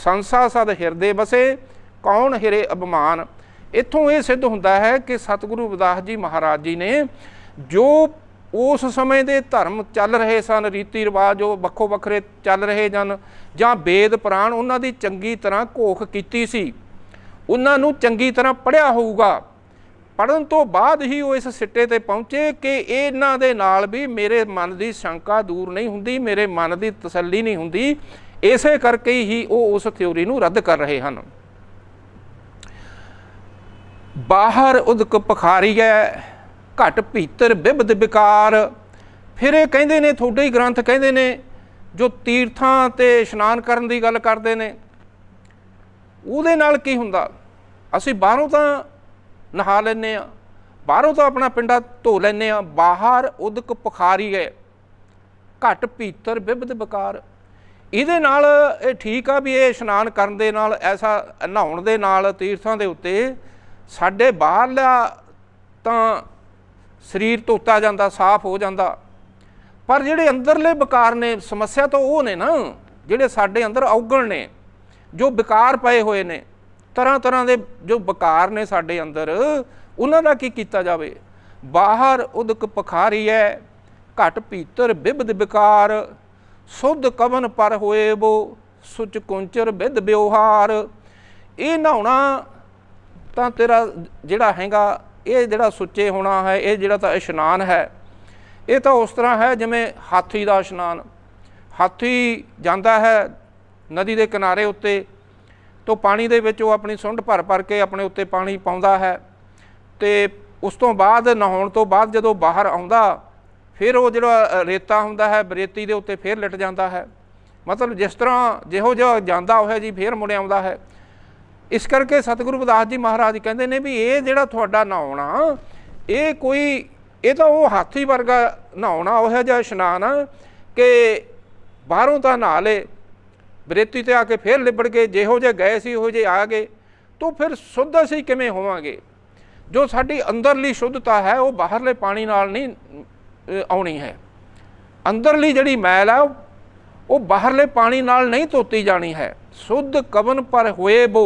ਸੰਸਾ ਸਦ ਹਿਰਦੇ ਬਸੇ ਕੌਣ ਹਿਰੇ ਅਭਮਾਨ ਇੱਥੋਂ ਇਹ ਸਿੱਧ ਹੁੰਦਾ ਹੈ ਕਿ ਸਤਿਗੁਰੂ ਵਿਦਾਸ ਜੀ ਮਹਾਰਾਜ ਜੀ ਨੇ ਜੋ ਉਸ ਸਮੇਂ ਦੇ ਧਰਮ ਚੱਲ ਰਹੇ ਸਨ ਰੀਤੀ ਰਿਵਾਜ ਉਹ ਵੱਖੋ ਵੱਖਰੇ ਚੱਲ ਰਹੇ ਜਨ ਜਾਂ ਵੇਦ ਪ੍ਰਾਣ ਉਹਨਾਂ ਦੀ ਚੰਗੀ ਤਰ੍ਹਾਂ ਘੋਖ ਕੀਤੀ ਸੀ ਉਹਨਾਂ ਨੂੰ ਚੰਗੀ ਤਰ੍ਹਾਂ ਪੜਿਆ ਹੋਊਗਾ ਪੜਨ ਤੋਂ ਬਾਅਦ ਹੀ ਉਹ ਇਸ ਸਿੱਟੇ ਤੇ ਪਹੁੰਚੇ ਕਿ ਇਹਨਾਂ ਦੇ ਨਾਲ ਵੀ ਮੇਰੇ ਮਨ ਦੀ ਸ਼ੰਕਾ ਦੂਰ ਨਹੀਂ ਹੁੰਦੀ ਮੇਰੇ ਮਨ ਦੀ ਤਸੱਲੀ ਨਹੀਂ ਹੁੰਦੀ ਇਸੇ ਕਰਕੇ ਹੀ ਉਹ ਉਸ ਥਿਉਰੀ ਨੂੰ ਰੱਦ ਕਰ ਰਹੇ ਹਨ ਬਾਹਰ ਉਦਕ ਪਖਾਰੀ ਹੈ ਘਟ ਭੀਤਰ ਬਿਬਦ ਵਿਕਾਰ ਫਿਰ ਇਹ ਕਹਿੰਦੇ ਨੇ ਤੁਹਾਡੇ ਹੀ ਗ੍ਰੰਥ ਕਹਿੰਦੇ ਨੇ ਜੋ ਤੀਰਥਾਂ ਤੇ ਇਸ਼ਨਾਨ ਕਰਨ ਦੀ ਗੱਲ ਕਰਦੇ ਨੇ ਉਹਦੇ ਨਾਲ ਕੀ ਹੁੰਦਾ ਅਸੀਂ ਬਾਹਰੋਂ ਤਾਂ ਨਹਾ ਲੈਨੇ ਆ ਬਾਹਰੋਂ ਤਾਂ ਆਪਣਾ ਪਿੰਡਾ ਧੋ ਲੈਨੇ ਆ ਬਾਹਰ ਉਦਕ ਪੁਖਾਰੀ ਹੈ ਘਟ ਪੀਤਰ ਬਿਬਦ ਬਕਾਰ ਇਹਦੇ ਨਾਲ ਇਹ ਠੀਕ ਆ ਵੀ ਇਹ ਇਸ਼ਨਾਨ ਕਰਨ ਦੇ ਨਾਲ ਐਸਾ ਨਹਾਉਣ ਦੇ ਨਾਲ ਤੀਰਥਾਂ ਦੇ ਉੱਤੇ ਸਾਡੇ ਬਾਹਰਲਾ ਤਾਂ ਸਰੀਰ ਧੋਤਾ ਜਾਂਦਾ ਸਾਫ਼ ਹੋ ਜਾਂਦਾ ਪਰ ਜਿਹੜੇ ਅੰਦਰਲੇ ਵਿਕਾਰ ਨੇ ਸਮੱਸਿਆ ਤਾਂ ਉਹ ਨੇ ਨਾ ਜਿਹੜੇ ਸਾਡੇ ਅੰਦਰ ਔਗਣ ਨੇ ਜੋ ਵਿਕਾਰ ਪਏ ਹੋਏ ਨੇ ਤਰ੍ਹਾਂ ਤਰ੍ਹਾਂ ਦੇ ਜੋ ਬਕਾਰ ਨੇ ਸਾਡੇ ਅੰਦਰ ਉਹਨਾਂ ਦਾ ਕੀ ਕੀਤਾ ਜਾਵੇ ਬਾਹਰ ਉਦਕ ਪਖਾਰੀ ਹੈ ਘਟ ਭੀਤਰ ਵਿਭਦ ਵਿਕਾਰ ਸੁਧ ਕਵਨ ਪਰ ਹੋਏ ਬੋ ਸੁਚ ਕੁੰਚਰ ਵਿਦ ਵਿਵਹਾਰ ਇਹ ਨਹਾਉਣਾ ਤਾਂ ਤੇਰਾ ਜਿਹੜਾ ਹੈਗਾ ਇਹ ਜਿਹੜਾ ਸੁੱਚੇ ਹੋਣਾ ਹੈ ਇਹ ਜਿਹੜਾ ਤਾਂ ਇਸ਼ਨਾਨ ਹੈ ਇਹ ਤਾਂ ਉਸ ਤਰ੍ਹਾਂ ਹੈ ਜਿਵੇਂ ਹਾਥੀ ਦਾ ਇਸ਼ਨਾਨ ਹਾਥੀ ਜਾਂਦਾ ਹੈ ਨਦੀ ਦੇ ਕਿਨਾਰੇ ਉੱਤੇ ਤੋਂ ਪਾਣੀ ਦੇ ਵਿੱਚ ਉਹ ਆਪਣੀ ਸੁੰਡ ਭਰ ਭਰ ਕੇ ਆਪਣੇ ਉੱਤੇ ਪਾਣੀ ਪਾਉਂਦਾ ਹੈ ਤੇ ਉਸ ਤੋਂ ਬਾਅਦ ਨਹਾਉਣ ਤੋਂ ਬਾਅਦ ਜਦੋਂ ਬਾਹਰ ਆਉਂਦਾ ਫਿਰ ਉਹ ਜਿਹੜਾ ਰੇਤਾ ਹੁੰਦਾ ਹੈ ਬਰੇਤੀ ਦੇ ਉੱਤੇ ਫਿਰ ਲਟ ਜਾਂਦਾ ਹੈ ਮਤਲਬ ਜਿਸ ਤਰ੍ਹਾਂ ਜਿਹੋ ਜਿਹਾ ਜਾਂਦਾ ਹੋਇਆ ਜੀ ਫਿਰ ਮੁੜ ਆਉਂਦਾ ਹੈ ਇਸ ਕਰਕੇ ਸਤਿਗੁਰੂ ਬਦਾਸ ਜੀ ਮਹਾਰਾਜ ਕਹਿੰਦੇ ਨੇ ਵੀ ਇਹ ਜਿਹੜਾ ਤੁਹਾਡਾ ਨਹਾਉਣਾ ਇਹ ਕੋਈ ਇਹ ਤਾਂ ਉਹ ਹਾਥੀ ਵਰਗਾ ਨਹਾਉਣਾ ਉਹ ਜਿਹਾ ਇਸ਼ਨਾਨ ਕਿ ਬਾਹਰੋਂ ਤਾਂ ਨਹਾ ਲੇ ਬਰੇਤੀ ਤੇ ਆ ਕੇ ਫੇਰ ਲਿਬੜ ਕੇ ਜਿਹੋ ਜੇ ਗਏ ਸੀ ਉਹ ਜੇ ਆ ਗਏ ਤੋਂ ਫਿਰ ਸੁੱਧ ਅਸੀਂ ਕਿਵੇਂ ਹੋਵਾਂਗੇ ਜੋ ਸਾਡੀ ਅੰਦਰਲੀ ਸ਼ੁੱਧਤਾ ਹੈ ਉਹ ਬਾਹਰਲੇ ਪਾਣੀ ਨਾਲ ਨਹੀਂ ਆਉਣੀ ਹੈ ਅੰਦਰਲੀ ਜਿਹੜੀ ਮੈਲ ਆ ਉਹ ਬਾਹਰਲੇ ਪਾਣੀ ਨਾਲ ਨਹੀਂ ਧੋਤੀ ਜਾਣੀ ਹੈ ਸੁੱਧ ਕਵਨ ਪਰ ਹੋਏ ਬੋ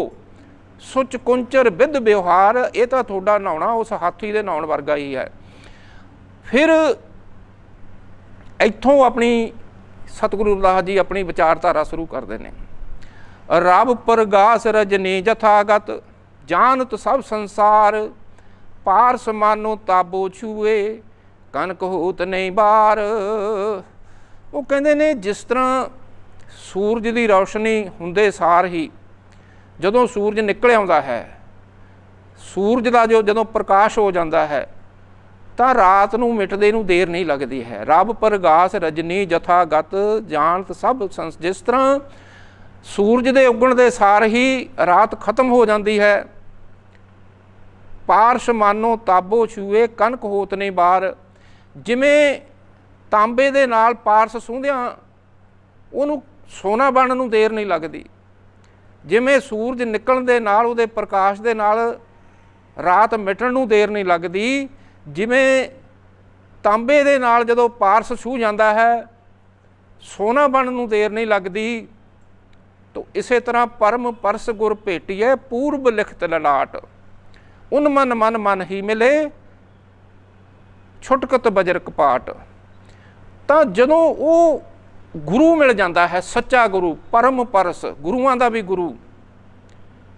ਸੁਚ ਕੁੰਚਰ ਵਿਦ ਵਿਵਹਾਰ ਇਹ ਤਾਂ ਤੁਹਾਡਾ ਨਹਾਉਣਾ ਉਸ ਹਾਥੀ ਦੇ ਨਹਾਉਣ ਵਰਗਾ ਹੀ ਹੈ ਫਿਰ ਇੱਥੋਂ ਆਪਣੀ ਸਤਿਗੁਰੂ ਰਾਹ ਜੀ ਆਪਣੀ ਵਿਚਾਰਧਾਰਾ ਸ਼ੁਰੂ ਕਰਦੇ ਨੇ ਰਬ ਪਰਗਾਸ ਰਜਨੀ ਜਥਾਗਤ ਜਾਣਤ ਸਭ ਸੰਸਾਰ ਪਾਰਸ ਮਾਨੋ ਤਾਬੋ ਛੂਏ ਕਨਕ ਹੋਤ ਨਹੀਂ ਬਾਰ ਉਹ ਕਹਿੰਦੇ ਨੇ ਜਿਸ ਤਰ੍ਹਾਂ ਸੂਰਜ ਦੀ ਰੌਸ਼ਨੀ ਹੁੰਦੇ ਸਾਰ ਹੀ ਜਦੋਂ ਸੂਰਜ ਨਿਕਲ ਆਉਂਦਾ ਹੈ ਸੂਰਜ ਦਾ ਜੋ ਜਦੋਂ ਪ੍ਰਕਾਸ਼ ਹੋ ਜਾਂਦਾ ਹੈ ਤਾਂ ਰਾਤ ਨੂੰ ਮਿਟਦੇ ਨੂੰ ਦੇਰ ਨਹੀਂ ਲੱਗਦੀ ਹੈ ਰੱਬ ਪ੍ਰਗਾਸ ਰਜਨੀ ਜਥਾ ਗਤ ਜਾਣਤ ਸਭ ਸੰਸ ਜਿਸ ਤਰ੍ਹਾਂ ਸੂਰਜ ਦੇ ਉੱਗਣ ਦੇ ਸਾਰ ਹੀ ਰਾਤ ਖਤਮ ਹੋ ਜਾਂਦੀ ਹੈ ਪਾਰਸ਼ ਮਾਨੋ ਤਾਬੋ ਛੂਏ ਕਨਕ ਹੋਤ ਨੇ ਬਾਰ ਜਿਵੇਂ ਤਾਂਬੇ ਦੇ ਨਾਲ ਪਾਰਸ ਸੁੰਧਿਆ ਉਹਨੂੰ ਸੋਨਾ ਬਣਨ ਨੂੰ ਦੇਰ ਨਹੀਂ ਲੱਗਦੀ ਜਿਵੇਂ ਸੂਰਜ ਨਿਕਲਣ ਦੇ ਨਾਲ ਉਹਦੇ ਪ੍ਰਕਾਸ਼ ਦੇ ਨਾਲ ਰਾਤ ਮਿਟਣ ਨੂੰ ਦੇਰ ਨਹੀਂ ਲੱਗਦੀ ਜਿਵੇਂ ਤਾਂਬੇ ਦੇ ਨਾਲ ਜਦੋਂ ਪਾਰਸ ਛੂ ਜਾਂਦਾ ਹੈ ਸੋਨਾ ਬਣਨ ਨੂੰ ਦੇਰ ਨਹੀਂ ਲੱਗਦੀ ਤੋ ਇਸੇ ਤਰ੍ਹਾਂ ਪਰਮ ਪਰਸ ਗੁਰ ਭੇਟੀਏ ਪੂਰਬ ਲਿਖਤ ਲਲਾਟ ਉਨ ਮਨ ਮਨ ਮਨ ਹੀ ਮਿਲੇ ਛੁਟਕਤ ਬਜਰ ਕਪਾਟ ਤਾਂ ਜਦੋਂ ਉਹ ਗੁਰੂ ਮਿਲ ਜਾਂਦਾ ਹੈ ਸੱਚਾ ਗੁਰੂ ਪਰਮ ਪਰਸ ਗੁਰੂਆਂ ਦਾ ਵੀ ਗੁਰੂ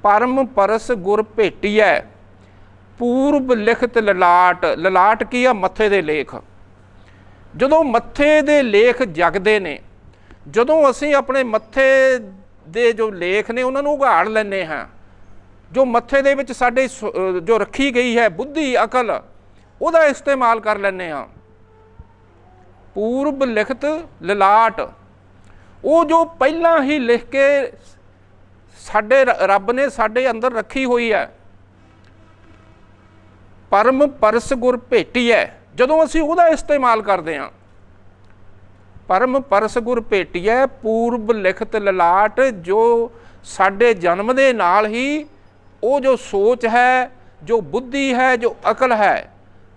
ਪਰਮ ਪਰਸ ਗੁਰ ਭੇਟੀਏ ਪੂਰਬ ਲਿਖਤ ਲਲਾਟ ਲਲਾਟ ਕੀ ਆ ਮੱਥੇ ਦੇ ਲੇਖ ਜਦੋਂ ਮੱਥੇ ਦੇ ਲੇਖ ਜਗਦੇ ਨੇ ਜਦੋਂ ਅਸੀਂ ਆਪਣੇ ਮੱਥੇ ਦੇ ਜੋ ਲੇਖ ਨੇ ਉਹਨਾਂ ਨੂੰ ਉਗਾੜ ਲੈਨੇ ਹਾਂ ਜੋ ਮੱਥੇ ਦੇ ਵਿੱਚ ਸਾਡੇ ਜੋ ਰੱਖੀ ਗਈ ਹੈ ਬੁੱਧੀ ਅਕਲ ਉਹਦਾ ਇਸਤੇਮਾਲ ਕਰ ਲੈਨੇ ਹਾਂ ਪੂਰਬ ਲਿਖਤ ਲਲਾਟ ਉਹ ਜੋ ਪਹਿਲਾਂ ਹੀ ਲਿਖ ਕੇ ਸਾਡੇ ਰੱਬ ਨੇ ਸਾਡੇ ਅੰਦਰ ਰੱਖੀ ਹੋਈ ਹੈ ਪਰਮ ਪਰਸ ਗੁਰ ਭੇਟੀਐ ਜਦੋਂ ਅਸੀਂ ਉਹਦਾ ਇਸਤੇਮਾਲ ਕਰਦੇ ਹਾਂ ਪਰਮ ਪਰਸ ਗੁਰ ਭੇਟੀਐ ਪੂਰਬ ਲਿਖਤ ਲਲਾਟ ਜੋ ਸਾਡੇ ਜਨਮ ਦੇ ਨਾਲ ਹੀ ਉਹ ਜੋ ਸੋਚ ਹੈ ਜੋ ਬੁੱਧੀ ਹੈ ਜੋ ਅਕਲ ਹੈ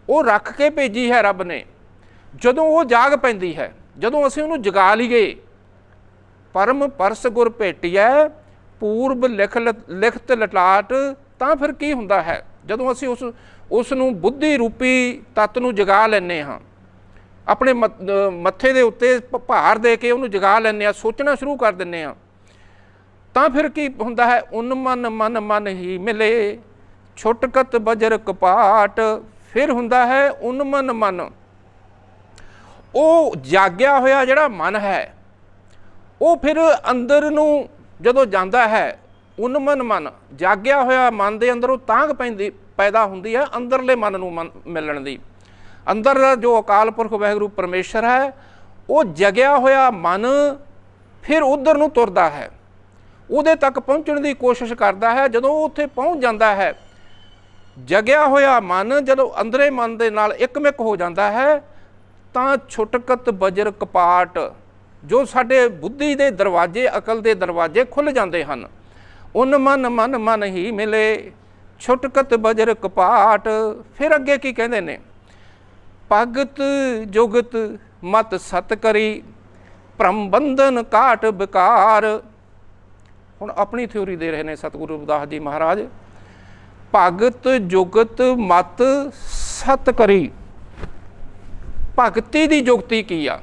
ਉਹ ਰੱਖ ਕੇ ਭੇਜੀ ਹੈ ਰੱਬ ਨੇ ਜਦੋਂ ਉਹ ਜਾਗ ਪੈਂਦੀ ਹੈ ਜਦੋਂ ਅਸੀਂ ਉਹਨੂੰ ਜਗਾ ਲਈਏ ਪਰਮ ਪਰਸ ਗੁਰ ਭੇਟੀਐ ਪੂਰਬ ਲਿਖਤ ਲਿਖਤ ਲਟਾਟ ਤਾਂ ਫਿਰ ਕੀ ਹੁੰਦਾ ਹੈ ਜਦੋਂ ਅਸੀਂ ਉਸ ਉਸ ਨੂੰ ਬੁੱਧੀ ਰੂਪੀ ਤਤ ਨੂੰ ਜਗਾ ਲੈਨੇ ਹਾਂ ਆਪਣੇ ਮੱਥੇ ਦੇ ਉੱਤੇ ਭਾਰ ਦੇ ਕੇ ਉਹਨੂੰ ਜਗਾ ਲੈਨੇ ਆ ਸੋਚਣਾ ਸ਼ੁਰੂ ਕਰ ਦਿੰਨੇ ਆ ਤਾਂ ਫਿਰ ਕੀ ਹੁੰਦਾ ਹੈ ਉਨ ਮਨ ਮਨ ਮਨ ਹੀ ਮਿਲੇ ਛੁਟਕਤ ਬਜਰ ਕਪਾਟ ਫਿਰ ਹੁੰਦਾ ਹੈ ਉਨ ਮਨ ਮਨ ਉਹ ਜਾਗਿਆ ਹੋਇਆ ਜਿਹੜਾ ਮਨ ਹੈ ਉਹ ਫਿਰ ਅੰਦਰ ਨੂੰ ਜਦੋਂ ਜਾਂਦਾ ਹੈ ਉਨਮਨ ਮਨ ਜਾਗਿਆ ਹੋਇਆ ਮਨ ਦੇ ਅੰਦਰੋਂ ਤਾਂਗ ਪੈਂਦੀ ਪੈਦਾ ਹੁੰਦੀ ਹੈ ਅੰਦਰਲੇ ਮਨ ਨੂੰ ਮਿਲਣ ਦੀ ਅੰਦਰ ਜੋ ਅਕਾਲ ਪੁਰਖ ਵਹਿਗੁਰੂ ਪਰਮੇਸ਼ਰ ਹੈ ਉਹ ਜਗਿਆ ਹੋਇਆ ਮਨ ਫਿਰ ਉਧਰ ਨੂੰ ਤੁਰਦਾ ਹੈ ਉਹਦੇ ਤੱਕ ਪਹੁੰਚਣ ਦੀ ਕੋਸ਼ਿਸ਼ ਕਰਦਾ ਹੈ ਜਦੋਂ ਉਹ ਉੱਥੇ ਪਹੁੰਚ ਜਾਂਦਾ ਹੈ ਜਗਿਆ ਹੋਇਆ ਮਨ ਜਦੋਂ ਅੰਦਰੇ ਮਨ ਦੇ ਨਾਲ ਇੱਕਮਿਕ ਹੋ ਜਾਂਦਾ ਹੈ ਤਾਂ ਛੁਟਕਤ ਬਜਰ ਕਪਾਟ ਜੋ ਸਾਡੇ ਬੁੱਧੀ ਦੇ ਦਰਵਾਜ਼ੇ ਅਕਲ ਦੇ ਦਰਵਾਜ਼ੇ ਖੁੱਲ ਜਾਂਦੇ ਹਨ ਉਨ ਮਨ ਮਨ ਮਨ ਹੀ ਮਿਲੇ ਛੁਟਕਤ ਬਜਰ ਕਪਾਟ ਫਿਰ ਅੱਗੇ ਕੀ ਕਹਿੰਦੇ ਨੇ ਭਗਤ ਜੁਗਤ ਮਤ ਸਤ ਕਰੀ ਪ੍ਰੰਬੰਧਨ ਬੰਧਨ ਕਾਟ ਵਿਕਾਰ ਹੁਣ ਆਪਣੀ ਥਿਉਰੀ ਦੇ ਰਹੇ ਨੇ ਸਤਿਗੁਰੂ ਰਵਿਦਾਸ ਜੀ ਮਹਾਰਾਜ ਭਗਤ ਜੁਗਤ ਮਤ ਸਤ ਕਰੀ ਭਗਤੀ ਦੀ ਜੁਗਤੀ ਕੀ ਆ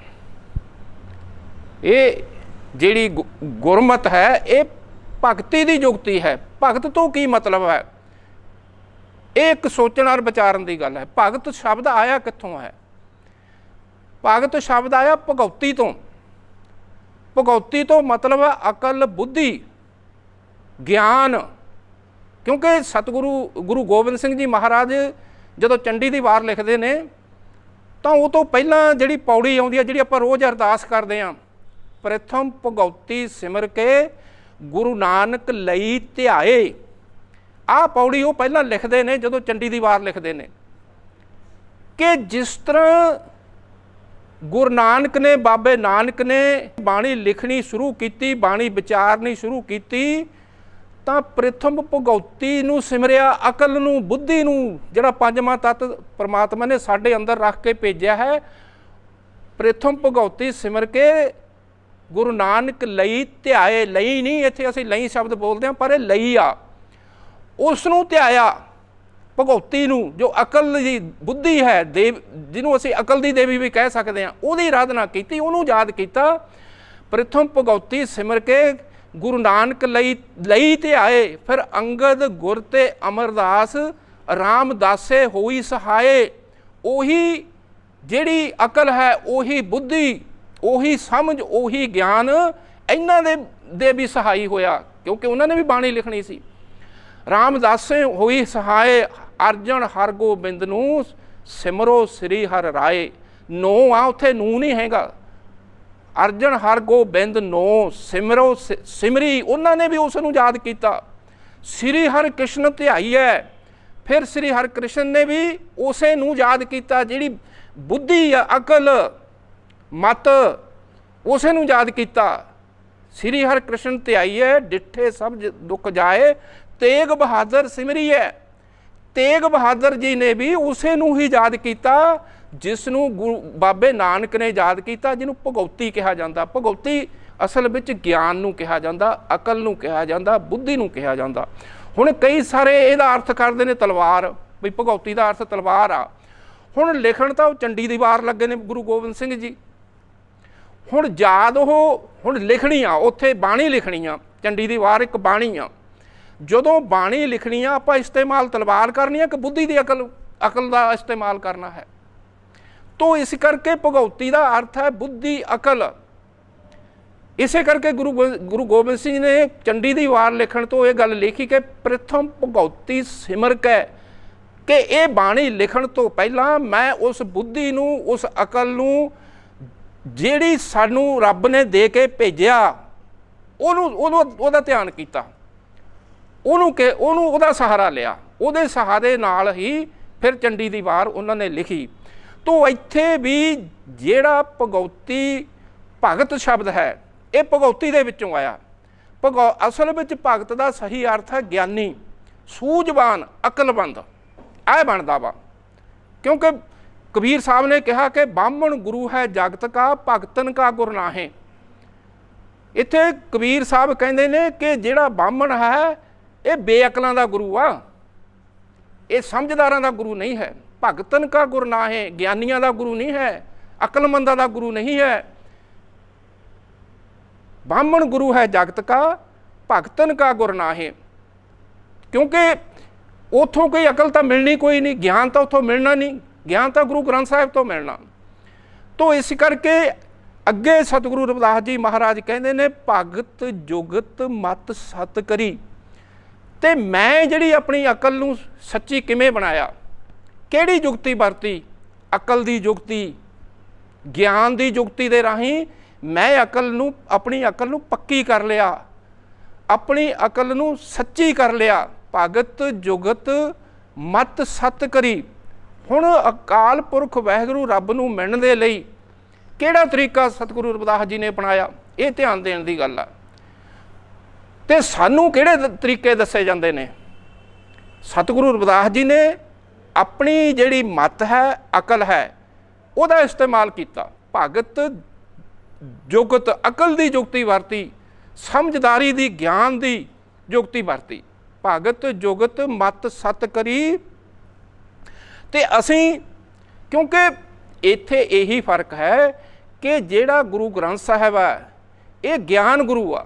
ਇਹ ਜਿਹੜੀ ਗੁਰਮਤ ਹੈ ਇਹ ਭਗਤੀ ਦੀ ਯੁਗਤੀ ਹੈ ਭਗਤ ਤੋਂ ਕੀ ਮਤਲਬ ਹੈ ਇਹ ਇੱਕ ਸੋਚਣ ਔਰ ਵਿਚਾਰਨ ਦੀ ਗੱਲ ਹੈ ਭਗਤ ਸ਼ਬਦ ਆਇਆ ਕਿੱਥੋਂ ਹੈ ਭਗਤ ਸ਼ਬਦ ਆਇਆ ਭਗਉਤੀ ਤੋਂ ਭਗਉਤੀ ਤੋਂ ਮਤਲਬ ਹੈ ਅਕਲ ਬੁੱਧੀ ਗਿਆਨ ਕਿਉਂਕਿ ਸਤਿਗੁਰੂ ਗੁਰੂ ਗੋਬਿੰਦ ਸਿੰਘ ਜੀ ਮਹਾਰਾਜ ਜਦੋਂ ਚੰਡੀ ਦੀ ਵਾਰ ਲਿਖਦੇ ਨੇ ਤਾਂ ਉਹ ਤੋਂ ਪਹਿਲਾਂ ਜਿਹੜੀ ਪੌੜੀ ਆਉਂਦੀ ਹੈ ਜਿਹੜੀ ਆਪਾਂ ਰੋਜ਼ ਅਰਦਾਸ ਕਰਦੇ ਆਂ ਪ੍ਰਥਮ ਭਗਉਤੀ ਸਿਮਰ ਕੇ ਗੁਰੂ ਨਾਨਕ ਲਈ ਧਿਆਏ ਆ ਪੌੜੀ ਉਹ ਪਹਿਲਾਂ ਲਿਖਦੇ ਨੇ ਜਦੋਂ ਚੰਡੀ ਦੀ ਵਾਰ ਲਿਖਦੇ ਨੇ ਕਿ ਜਿਸ ਤਰ੍ਹਾਂ ਗੁਰੂ ਨਾਨਕ ਨੇ ਬਾਬੇ ਨਾਨਕ ਨੇ ਬਾਣੀ ਲਿਖਣੀ ਸ਼ੁਰੂ ਕੀਤੀ ਬਾਣੀ ਵਿਚਾਰਨੀ ਸ਼ੁਰੂ ਕੀਤੀ ਤਾਂ ਪ੍ਰਥਮ ਭਗਉਤੀ ਨੂੰ ਸਿਮਰਿਆ ਅਕਲ ਨੂੰ ਬੁੱਧੀ ਨੂੰ ਜਿਹੜਾ ਪੰਜਵਾਂ ਤਤ ਪ੍ਰਮਾਤਮਾ ਨੇ ਸਾਡੇ ਅੰਦਰ ਰੱਖ ਕੇ ਭੇਜਿਆ ਹੈ ਪ੍ਰਥਮ ਭਗਉਤੀ ਸਿਮਰ ਕੇ ਗੁਰੂ ਨਾਨਕ ਲਈ ਧਿਆਏ ਲਈ ਨਹੀਂ ਇੱਥੇ ਅਸੀਂ ਲਈ ਸ਼ਬਦ ਬੋਲਦੇ ਹਾਂ ਪਰ ਇਹ ਲਈ ਆ ਉਸ ਨੂੰ ਧਿਆਇਆ ਭਗਉਤੀ ਨੂੰ ਜੋ ਅਕਲ ਦੀ ਬੁੱਧੀ ਹੈ ਦੇਵ ਜਿਹਨੂੰ ਅਸੀਂ ਅਕਲ ਦੀ ਦੇਵੀ ਵੀ ਕਹਿ ਸਕਦੇ ਹਾਂ ਉਹਦੀ ਆਰਾਧਨਾ ਕੀਤੀ ਉਹਨੂੰ ਯਾਦ ਕੀਤਾ ਪ੍ਰਥਮ ਭਗਉਤੀ ਸਿਮਰ ਕੇ ਗੁਰੂ ਨਾਨਕ ਲਈ ਲਈ ਤੇ ਆਏ ਫਿਰ ਅੰਗਦ ਗੁਰ ਤੇ ਅਮਰਦਾਸ ਰਾਮਦਾਸੇ ਹੋਈ ਸਹਾਏ ਉਹੀ ਜਿਹੜੀ ਅਕਲ ਹੈ ਉਹੀ ਬੁੱਧੀ ਉਹੀ ਸਮਝ ਉਹੀ ਗਿਆਨ ਇਹਨਾਂ ਦੇ ਦੇ ਵੀ ਸਹਾਈ ਹੋਇਆ ਕਿਉਂਕਿ ਉਹਨਾਂ ਨੇ ਵੀ ਬਾਣੀ ਲਿਖਣੀ ਸੀ ਰਾਮਦਾਸੇ ਹੋਈ ਸਹਾਇ ਅਰਜਨ ਹਰ ਗੋਬਿੰਦ ਨੂੰ ਸਿਮਰੋ ਸ੍ਰੀ ਹਰ ਰਾਏ ਨੋ ਆ ਉਥੇ ਨੂ ਨਹੀਂ ਹੈਗਾ ਅਰਜਨ ਹਰ ਗੋਬਿੰਦ ਨੋ ਸਿਮਰੋ ਸਿਮਰੀ ਉਹਨਾਂ ਨੇ ਵੀ ਉਸ ਨੂੰ ਯਾਦ ਕੀਤਾ ਸ੍ਰੀ ਹਰ ਕ੍ਰਿਸ਼ਨ ਧਿਆਈ ਹੈ ਫਿਰ ਸ੍ਰੀ ਹਰ ਕ੍ਰਿਸ਼ਨ ਨੇ ਵੀ ਉਸੇ ਨੂੰ ਯਾਦ ਕੀਤਾ ਜਿਹੜੀ ਬੁੱਧੀ ਅਕਲ ਮਤ ਉਸੇ ਨੂੰ ਯਾਦ ਕੀਤਾ ਸ੍ਰੀ ਹਰਿ ਕ੍ਰਿਸ਼ਨ ਤੇ ਆਈਏ ਡਿੱਠੇ ਸਭ ਦੁੱਖ ਜਾਏ ਤੇਗ ਬਹਾਦਰ ਸਿਮਰੀਏ ਤੇਗ ਬਹਾਦਰ ਜੀ ਨੇ ਵੀ ਉਸੇ ਨੂੰ ਹੀ ਯਾਦ ਕੀਤਾ ਜਿਸ ਨੂੰ ਬਾਬੇ ਨਾਨਕ ਨੇ ਯਾਦ ਕੀਤਾ ਜਿਹਨੂੰ ਭਗਉਤੀ ਕਿਹਾ ਜਾਂਦਾ ਭਗਉਤੀ ਅਸਲ ਵਿੱਚ ਗਿਆਨ ਨੂੰ ਕਿਹਾ ਜਾਂਦਾ ਅਕਲ ਨੂੰ ਕਿਹਾ ਜਾਂਦਾ ਬੁੱਧੀ ਨੂੰ ਕਿਹਾ ਜਾਂਦਾ ਹੁਣ ਕਈ ਸਾਰੇ ਇਹਦਾ ਅਰਥ ਕਰਦੇ ਨੇ ਤਲਵਾਰ ਵੀ ਭਗਉਤੀ ਦਾ ਅਰਥ ਤਲਵਾਰ ਆ ਹੁਣ ਲਿਖਣ ਤਾਂ ਉਹ ਚੰਡੀ ਦੀ ਵਾਰ ਲੱਗੇ ਨੇ ਗੁਰੂ ਗੋਬਿੰਦ ਸਿੰਘ ਜੀ ਹੁਣ ਯਾਦ ਉਹ ਹੁਣ ਲਿਖਣੀ ਆ ਉੱਥੇ ਬਾਣੀ ਲਿਖਣੀ ਆ ਚੰਡੀ ਦੀ ਵਾਰ ਇੱਕ ਬਾਣੀ ਆ ਜਦੋਂ ਬਾਣੀ ਲਿਖਣੀ ਆ ਆਪਾਂ ਇਸਤੇਮਾਲ ਤਲਵਾਰ ਕਰਨੀ ਆ ਕਿ ਬੁੱਧੀ ਦੀ ਅਕਲ ਅਕਲ ਦਾ ਇਸਤੇਮਾਲ ਕਰਨਾ ਹੈ ਤੋ ਇਸ ਕਰਕੇ ਭਗਉਤੀ ਦਾ ਅਰਥ ਹੈ ਬੁੱਧੀ ਅਕਲ ਇਸੇ ਕਰਕੇ ਗੁਰੂ ਗੁਰੂ ਗੋਬਿੰਦ ਸਿੰਘ ਨੇ ਚੰਡੀ ਦੀ ਵਾਰ ਲਿਖਣ ਤੋਂ ਇਹ ਗੱਲ ਲਿਖੀ ਕਿ ਪ੍ਰਥਮ ਭਗਉਤੀ ਸਿਮਰ ਕੈ ਕਿ ਇਹ ਬਾਣੀ ਲਿਖਣ ਤੋਂ ਪਹਿਲਾਂ ਮੈਂ ਉਸ ਬੁੱਧੀ ਨੂੰ ਉਸ ਅਕਲ ਨੂੰ ਜਿਹੜੀ ਸਾਨੂੰ ਰੱਬ ਨੇ ਦੇ ਕੇ ਭੇਜਿਆ ਉਹਨੂੰ ਉਹਨੂੰ ਉਹਦਾ ਧਿਆਨ ਕੀਤਾ ਉਹਨੂੰ ਕਿ ਉਹਨੂੰ ਉਹਦਾ ਸਹਾਰਾ ਲਿਆ ਉਹਦੇ ਸਹਾਰੇ ਨਾਲ ਹੀ ਫਿਰ ਚੰਡੀ ਦੀ ਵਾਰ ਉਹਨਾਂ ਨੇ ਲਿਖੀ ਤੋਂ ਇੱਥੇ ਵੀ ਜਿਹੜਾ ਭਗਉਤੀ ਭਗਤ ਸ਼ਬਦ ਹੈ ਇਹ ਭਗਉਤੀ ਦੇ ਵਿੱਚੋਂ ਆਇਆ ਭਗਉ ਅਸਲ ਵਿੱਚ ਭਗਤ ਦਾ ਸਹੀ ਅਰਥ ਹੈ ਗਿਆਨੀ ਸੂਝਵਾਨ ਅਕਲਬੰਦ ਐ ਬਣਦਾ ਵਾ ਕਿਉਂਕਿ ਕਬੀਰ ਸਾਹਿਬ ਨੇ ਕਿਹਾ ਕਿ ਬਾਹਮਣ ਗੁਰੂ ਹੈ ਜਗਤ ਕਾ ਭਗਤਨ ਕਾ ਗੁਰ ਨਾਹੇ ਇੱਥੇ ਕਬੀਰ ਸਾਹਿਬ ਕਹਿੰਦੇ ਨੇ ਕਿ ਜਿਹੜਾ ਬਾਹਮਣ ਹੈ ਇਹ ਬੇਅਕਲਾਂ ਦਾ ਗੁਰੂ ਆ ਇਹ ਸਮਝਦਾਰਾਂ ਦਾ ਗੁਰੂ ਨਹੀਂ ਹੈ ਭਗਤਨ ਕਾ ਗੁਰ ਨਾਹੇ ਗਿਆਨੀਆਂ ਦਾ ਗੁਰੂ ਨਹੀਂ ਹੈ ਅਕਲਮੰਦਾਂ ਦਾ ਗੁਰੂ ਨਹੀਂ ਹੈ ਬਾਹਮਣ ਗੁਰੂ ਹੈ ਜਗਤ ਕਾ ਭਗਤਨ ਕਾ ਗੁਰ ਨਾਹੇ ਕਿਉਂਕਿ ਉਥੋਂ ਕੋਈ ਅਕਲ ਤਾਂ ਮਿਲਣੀ ਕੋਈ ਨਹੀਂ ਗਿਆਨ ਤਾਂ ਉਥੋਂ ਮਿਲਣਾ ਨਹੀਂ ਗਿਆਨ ਤਾਂ ਗੁਰੂ ਗ੍ਰੰਥ ਸਾਹਿਬ ਤੋਂ ਮਿਲਣਾ ਤੋਂ ਇਸ ਕਰਕੇ ਅੱਗੇ ਸਤਿਗੁਰੂ ਰਵਿਦਾਸ ਜੀ ਮਹਾਰਾਜ ਕਹਿੰਦੇ ਨੇ ਭਗਤ ਜੁਗਤ ਮਤ ਸਤ ਕਰੀ ਤੇ ਮੈਂ ਜਿਹੜੀ ਆਪਣੀ ਅਕਲ ਨੂੰ ਸੱਚੀ ਕਿਵੇਂ ਬਣਾਇਆ ਕਿਹੜੀ ਜੁਗਤੀ ਵਰਤੀ ਅਕਲ ਦੀ ਜੁਗਤੀ ਗਿਆਨ ਦੀ ਜੁਗਤੀ ਦੇ ਰਾਹੀਂ ਮੈਂ ਅਕਲ ਨੂੰ ਆਪਣੀ ਅਕਲ ਨੂੰ ਪੱਕੀ ਕਰ ਲਿਆ ਆਪਣੀ ਅਕਲ ਨੂੰ ਸੱਚੀ ਕਰ ਲਿਆ ਭਗਤ ਜੁਗਤ ਮਤ ਸਤ ਕਰੀ ਹੁਣ ਅਕਾਲ ਪੁਰਖ ਵਾਹਿਗੁਰੂ ਰੱਬ ਨੂੰ ਮਿਲਣ ਦੇ ਲਈ ਕਿਹੜਾ ਤਰੀਕਾ ਸਤਿਗੁਰੂ ਰਵਿਦਾਸ ਜੀ ਨੇ ਅਪਣਾਇਆ ਇਹ ਧਿਆਨ ਦੇਣ ਦੀ ਗੱਲ ਆ ਤੇ ਸਾਨੂੰ ਕਿਹੜੇ ਤਰੀਕੇ ਦੱਸੇ ਜਾਂਦੇ ਨੇ ਸਤਿਗੁਰੂ ਰਵਿਦਾਸ ਜੀ ਨੇ ਆਪਣੀ ਜਿਹੜੀ ਮਤ ਹੈ ਅਕਲ ਹੈ ਉਹਦਾ ਇਸਤੇਮਾਲ ਕੀਤਾ ਭਗਤ ਜੁਗਤ ਅਕਲ ਦੀ ਜੁਗਤੀ ਵਰਤੀ ਸਮਝਦਾਰੀ ਦੀ ਗਿਆਨ ਦੀ ਜੁਗਤੀ ਵਰਤੀ ਭਗਤ ਜੁਗਤ ਮਤ ਸਤ ਕਰੀ ਤੇ ਅਸੀਂ ਕਿਉਂਕਿ ਇੱਥੇ ਇਹੀ ਫਰਕ ਹੈ ਕਿ ਜਿਹੜਾ ਗੁਰੂ ਗ੍ਰੰਥ ਸਾਹਿਬ ਹੈ ਇਹ ਗਿਆਨ ਗੁਰੂ ਆ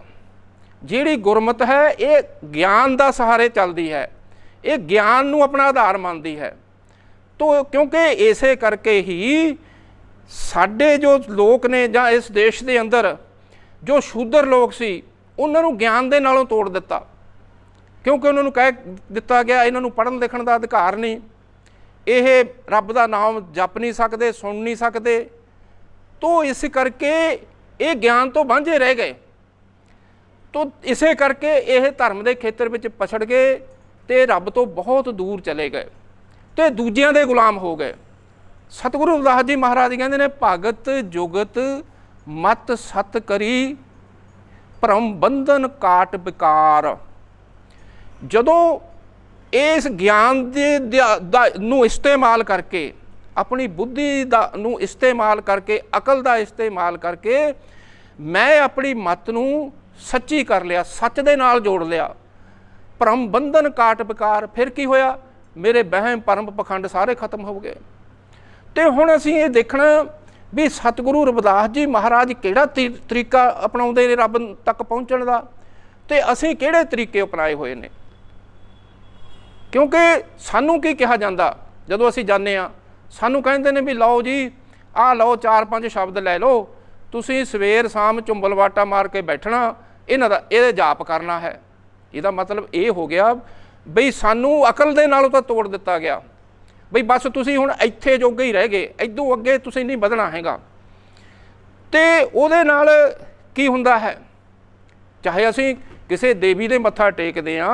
ਜਿਹੜੀ ਗੁਰਮਤ ਹੈ ਇਹ ਗਿਆਨ ਦਾ ਸਹਾਰੇ ਚੱਲਦੀ ਹੈ ਇਹ ਗਿਆਨ ਨੂੰ ਆਪਣਾ ਆਧਾਰ ਮੰਨਦੀ ਹੈ ਤੋਂ ਕਿਉਂਕਿ ਇਸੇ ਕਰਕੇ ਹੀ ਸਾਡੇ ਜੋ ਲੋਕ ਨੇ ਜਾਂ ਇਸ ਦੇਸ਼ ਦੇ ਅੰਦਰ ਜੋ ਸ਼ੂਦਰ ਲੋਕ ਸੀ ਉਹਨਾਂ ਨੂੰ ਗਿਆਨ ਦੇ ਨਾਲੋਂ ਤੋੜ ਦਿੱਤਾ ਕਿਉਂਕਿ ਉਹਨਾਂ ਨੂੰ ਕਹਿ ਦਿੱਤਾ ਗਿਆ ਇਹਨਾਂ ਨੂੰ ਪੜਨ ਲਿਖਣ ਦਾ ਅਧਿਕਾਰ ਨਹੀਂ ਇਹ ਰੱਬ ਦਾ ਨਾਮ ਜਪ ਨਹੀਂ ਸਕਦੇ ਸੁਣ ਨਹੀਂ ਸਕਦੇ ਤੋ ਇਸ ਕਰਕੇ ਇਹ ਗਿਆਨ ਤੋਂ ਵਾਂਝੇ ਰਹਿ ਗਏ ਤੋ ਇਸੇ ਕਰਕੇ ਇਹ ਧਰਮ ਦੇ ਖੇਤਰ ਵਿੱਚ ਪਛੜ ਗਏ ਤੇ ਰੱਬ ਤੋਂ ਬਹੁਤ ਦੂਰ ਚਲੇ ਗਏ ਤੇ ਦੂਜਿਆਂ ਦੇ ਗੁਲਾਮ ਹੋ ਗਏ ਸਤਿਗੁਰੂ ਅਰਦਾਸ ਜੀ ਮਹਾਰਾਜ ਕਹਿੰਦੇ ਨੇ ਭਗਤ ਜੁਗਤ ਮਤ ਸਤ ਕਰੀ ਪਰਮ ਬੰਧਨ ਕਾਟ ਵਿਕਾਰ ਜਦੋਂ ਇਸ ਗਿਆਨ ਦੇ ਨੂੰ ਇਸਤੇਮਾਲ ਕਰਕੇ ਆਪਣੀ ਬੁੱਧੀ ਦਾ ਨੂੰ ਇਸਤੇਮਾਲ ਕਰਕੇ ਅਕਲ ਦਾ ਇਸਤੇਮਾਲ ਕਰਕੇ ਮੈਂ ਆਪਣੀ ਮਤ ਨੂੰ ਸੱਚੀ ਕਰ ਲਿਆ ਸੱਚ ਦੇ ਨਾਲ ਜੋੜ ਲਿਆ ਪਰਮ ਬੰਧਨ ਕਾਟ ਵਿਕਾਰ ਫਿਰ ਕੀ ਹੋਇਆ ਮੇਰੇ ਬਹਿਮ ਪਰਮ ਪਖੰਡ ਸਾਰੇ ਖਤਮ ਹੋ ਗਏ ਤੇ ਹੁਣ ਅਸੀਂ ਇਹ ਦੇਖਣਾ ਵੀ ਸਤਿਗੁਰੂ ਰਵਿਦਾਸ ਜੀ ਮਹਾਰਾਜ ਕਿਹੜਾ ਤਰੀਕਾ ਅਪਣਾਉਂਦੇ ਨੇ ਰੱਬ ਤੱਕ ਪਹੁੰਚਣ ਦਾ ਤੇ ਅਸੀਂ ਕਿਹੜੇ ਤਰੀਕੇ ਅਪਣਾਏ ਹੋਏ ਨੇ ਕਿਉਂਕਿ ਸਾਨੂੰ ਕੀ ਕਿਹਾ ਜਾਂਦਾ ਜਦੋਂ ਅਸੀਂ ਜਾਣੇ ਆ ਸਾਨੂੰ ਕਹਿੰਦੇ ਨੇ ਵੀ ਲਓ ਜੀ ਆਹ ਲਓ ਚਾਰ ਪੰਜ ਸ਼ਬਦ ਲੈ ਲਓ ਤੁਸੀਂ ਸਵੇਰ ਸ਼ਾਮ ਚੁੰਬਲਵਾਟਾ ਮਾਰ ਕੇ ਬੈਠਣਾ ਇਹਨਾਂ ਦਾ ਇਹਦੇ ਜਾਪ ਕਰਨਾ ਹੈ ਇਹਦਾ ਮਤਲਬ ਇਹ ਹੋ ਗਿਆ ਬਈ ਸਾਨੂੰ ਅਕਲ ਦੇ ਨਾਲੋਂ ਤਾਂ ਤੋੜ ਦਿੱਤਾ ਗਿਆ ਬਈ ਬਸ ਤੁਸੀਂ ਹੁਣ ਇੱਥੇ ਜੋਗੇ ਹੀ ਰਹਿ ਗਏ ਇਦੋਂ ਅੱਗੇ ਤੁਸੀਂ ਨਹੀਂ ਵਧਣਾ ਹੈਗਾ ਤੇ ਉਹਦੇ ਨਾਲ ਕੀ ਹੁੰਦਾ ਹੈ ਚਾਹੇ ਅਸੀਂ ਕਿਸੇ ਦੇਵੀ ਦੇ ਮੱਥਾ ਟੇਕਦੇ ਆ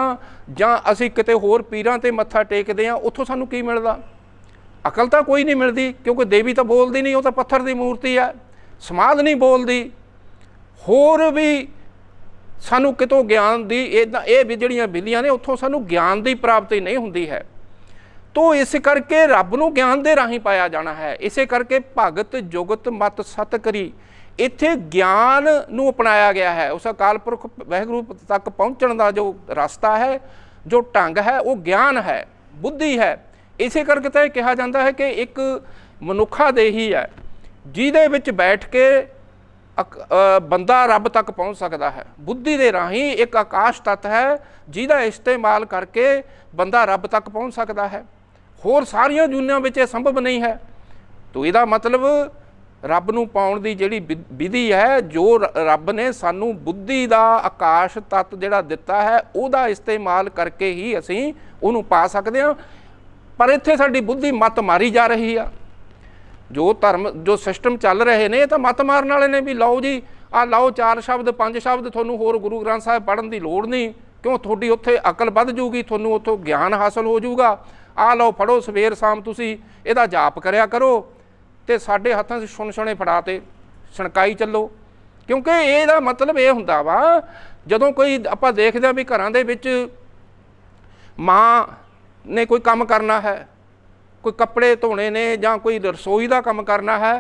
ਜਾਂ ਅਸੀਂ ਕਿਤੇ ਹੋਰ ਪੀਰਾਂ ਤੇ ਮੱਥਾ ਟੇਕਦੇ ਆ ਉੱਥੋਂ ਸਾਨੂੰ ਕੀ ਮਿਲਦਾ ਅਕਲ ਤਾਂ ਕੋਈ ਨਹੀਂ ਮਿਲਦੀ ਕਿਉਂਕਿ ਦੇਵੀ ਤਾਂ ਬੋਲਦੀ ਨਹੀਂ ਉਹ ਤਾਂ ਪੱਥਰ ਦੀ ਮੂਰਤੀ ਆ ਸਮਾਦ ਨਹੀਂ ਬੋਲਦੀ ਹੋਰ ਵੀ ਸਾਨੂੰ ਕਿਤੋਂ ਗਿਆਨ ਦੀ ਇਹ ਵੀ ਜਿਹੜੀਆਂ ਬਿੱਲੀਆਂ ਨੇ ਉੱਥੋਂ ਸਾਨੂੰ ਗਿਆਨ ਦੀ ਪ੍ਰਾਪਤੀ ਨਹੀਂ ਹੁੰਦੀ ਹੈ ਤੋ ਇਸ ਕਰਕੇ ਰੱਬ ਨੂੰ ਗਿਆਨ ਦੇ ਰਾਹੀਂ ਪਾਇਆ ਜਾਣਾ ਹੈ ਇਸੇ ਕਰਕੇ ਭਗਤ ਜੁਗਤ ਮਤ ਸਤ ਕਰੀ ਇੱਥੇ ਗਿਆਨ ਨੂੰ ਅਪਣਾਇਆ ਗਿਆ ਹੈ ਉਸ ਅਕਾਲ ਪੁਰਖ ਵਹਿਗੁਰੂ ਤੱਕ ਪਹੁੰਚਣ ਦਾ ਜੋ ਰਸਤਾ ਹੈ ਜੋ ਢੰਗ ਹੈ ਉਹ ਗਿਆਨ ਹੈ ਬੁੱਧੀ ਹੈ ਇਸੇ ਕਰਕੇ ਤਾਂ ਇਹ ਕਿਹਾ ਜਾਂਦਾ ਹੈ ਕਿ ਇੱਕ ਮਨੁੱਖਾ ਦੇਹੀ ਹੈ ਜਿਹਦੇ ਵਿੱਚ ਬੈਠ ਕੇ ਬੰਦਾ ਰੱਬ ਤੱਕ ਪਹੁੰਚ ਸਕਦਾ ਹੈ ਬੁੱਧੀ ਦੇ ਰਾਹੀਂ ਇੱਕ ਆਕਾਸ਼ ਤਤ ਹੈ ਜਿਹਦਾ ਇਸਤੇਮਾਲ ਕਰਕੇ ਬੰਦਾ ਰੱਬ ਤੱਕ ਪਹੁੰਚ ਸਕਦਾ ਹੈ ਹੋਰ ਸਾਰੀਆਂ ਜੁਨੀਆਂ ਵਿੱਚ ਇਹ ਸੰਭਵ ਨਹੀਂ ਹੈ ਤੋ ਇਹਦਾ ਮਤਲਬ ਰੱਬ ਨੂੰ ਪਾਉਣ ਦੀ ਜਿਹੜੀ ਵਿਧੀ ਹੈ ਜੋ ਰੱਬ ਨੇ ਸਾਨੂੰ ਬੁੱਧੀ ਦਾ ਆਕਾਸ਼ ਤਤ ਜਿਹੜਾ ਦਿੱਤਾ ਹੈ ਉਹਦਾ ਇਸਤੇਮਾਲ ਕਰਕੇ ਹੀ ਅਸੀਂ ਉਹਨੂੰ ਪਾ ਸਕਦੇ ਹਾਂ ਪਰ ਇੱਥੇ ਸਾਡੀ ਬੁੱਧੀ ਮਤ ਮਾਰੀ ਜਾ ਰਹੀ ਆ ਜੋ ਧਰਮ ਜੋ ਸਿਸਟਮ ਚੱਲ ਰਹੇ ਨੇ ਇਹ ਤਾਂ ਮਤ ਮਾਰਨ ਵਾਲੇ ਨੇ ਵੀ ਲਓ ਜੀ ਆ ਲਓ ਚਾਰ ਸ਼ਬਦ ਪੰਜ ਸ਼ਬਦ ਤੁਹਾਨੂੰ ਹੋਰ ਗੁਰੂ ਗ੍ਰੰਥ ਸਾਹਿਬ ਪੜਨ ਦੀ ਲੋੜ ਨਹੀਂ ਕਿਉਂ ਤੁਹਾਡੀ ਉੱਥੇ ਅਕਲ ਵੱਧ ਜੂਗੀ ਤੁਹਾਨੂੰ ਉੱਥੋਂ ਗਿਆਨ ਹਾਸਲ ਹੋ ਜਾਊਗਾ ਆ ਲਓ ਫੜੋ ਸਵੇਰ ਸ਼ਾਮ ਤੁਸੀਂ ਇਹਦਾ ਜਾਪ ਕਰਿਆ ਕਰੋ ਤੇ ਸਾਡੇ ਹੱਥਾਂ 'ਚ ਸੁਣਸਣੇ ਫੜਾ ਤੇ ਸਣਕਾਈ ਚੱਲੋ ਕਿਉਂਕਿ ਇਹਦਾ ਮਤਲਬ ਇਹ ਹੁੰਦਾ ਵਾ ਜਦੋਂ ਕੋਈ ਆਪਾਂ ਦੇਖਦੇ ਆ ਵੀ ਘਰਾਂ ਦੇ ਵਿੱਚ ਮਾਂ ਨੇ ਕੋਈ ਕੰਮ ਕਰਨਾ ਹੈ ਕੋਈ ਕੱਪੜੇ ਧੋਣੇ ਨੇ ਜਾਂ ਕੋਈ ਰਸੋਈ ਦਾ ਕੰਮ ਕਰਨਾ ਹੈ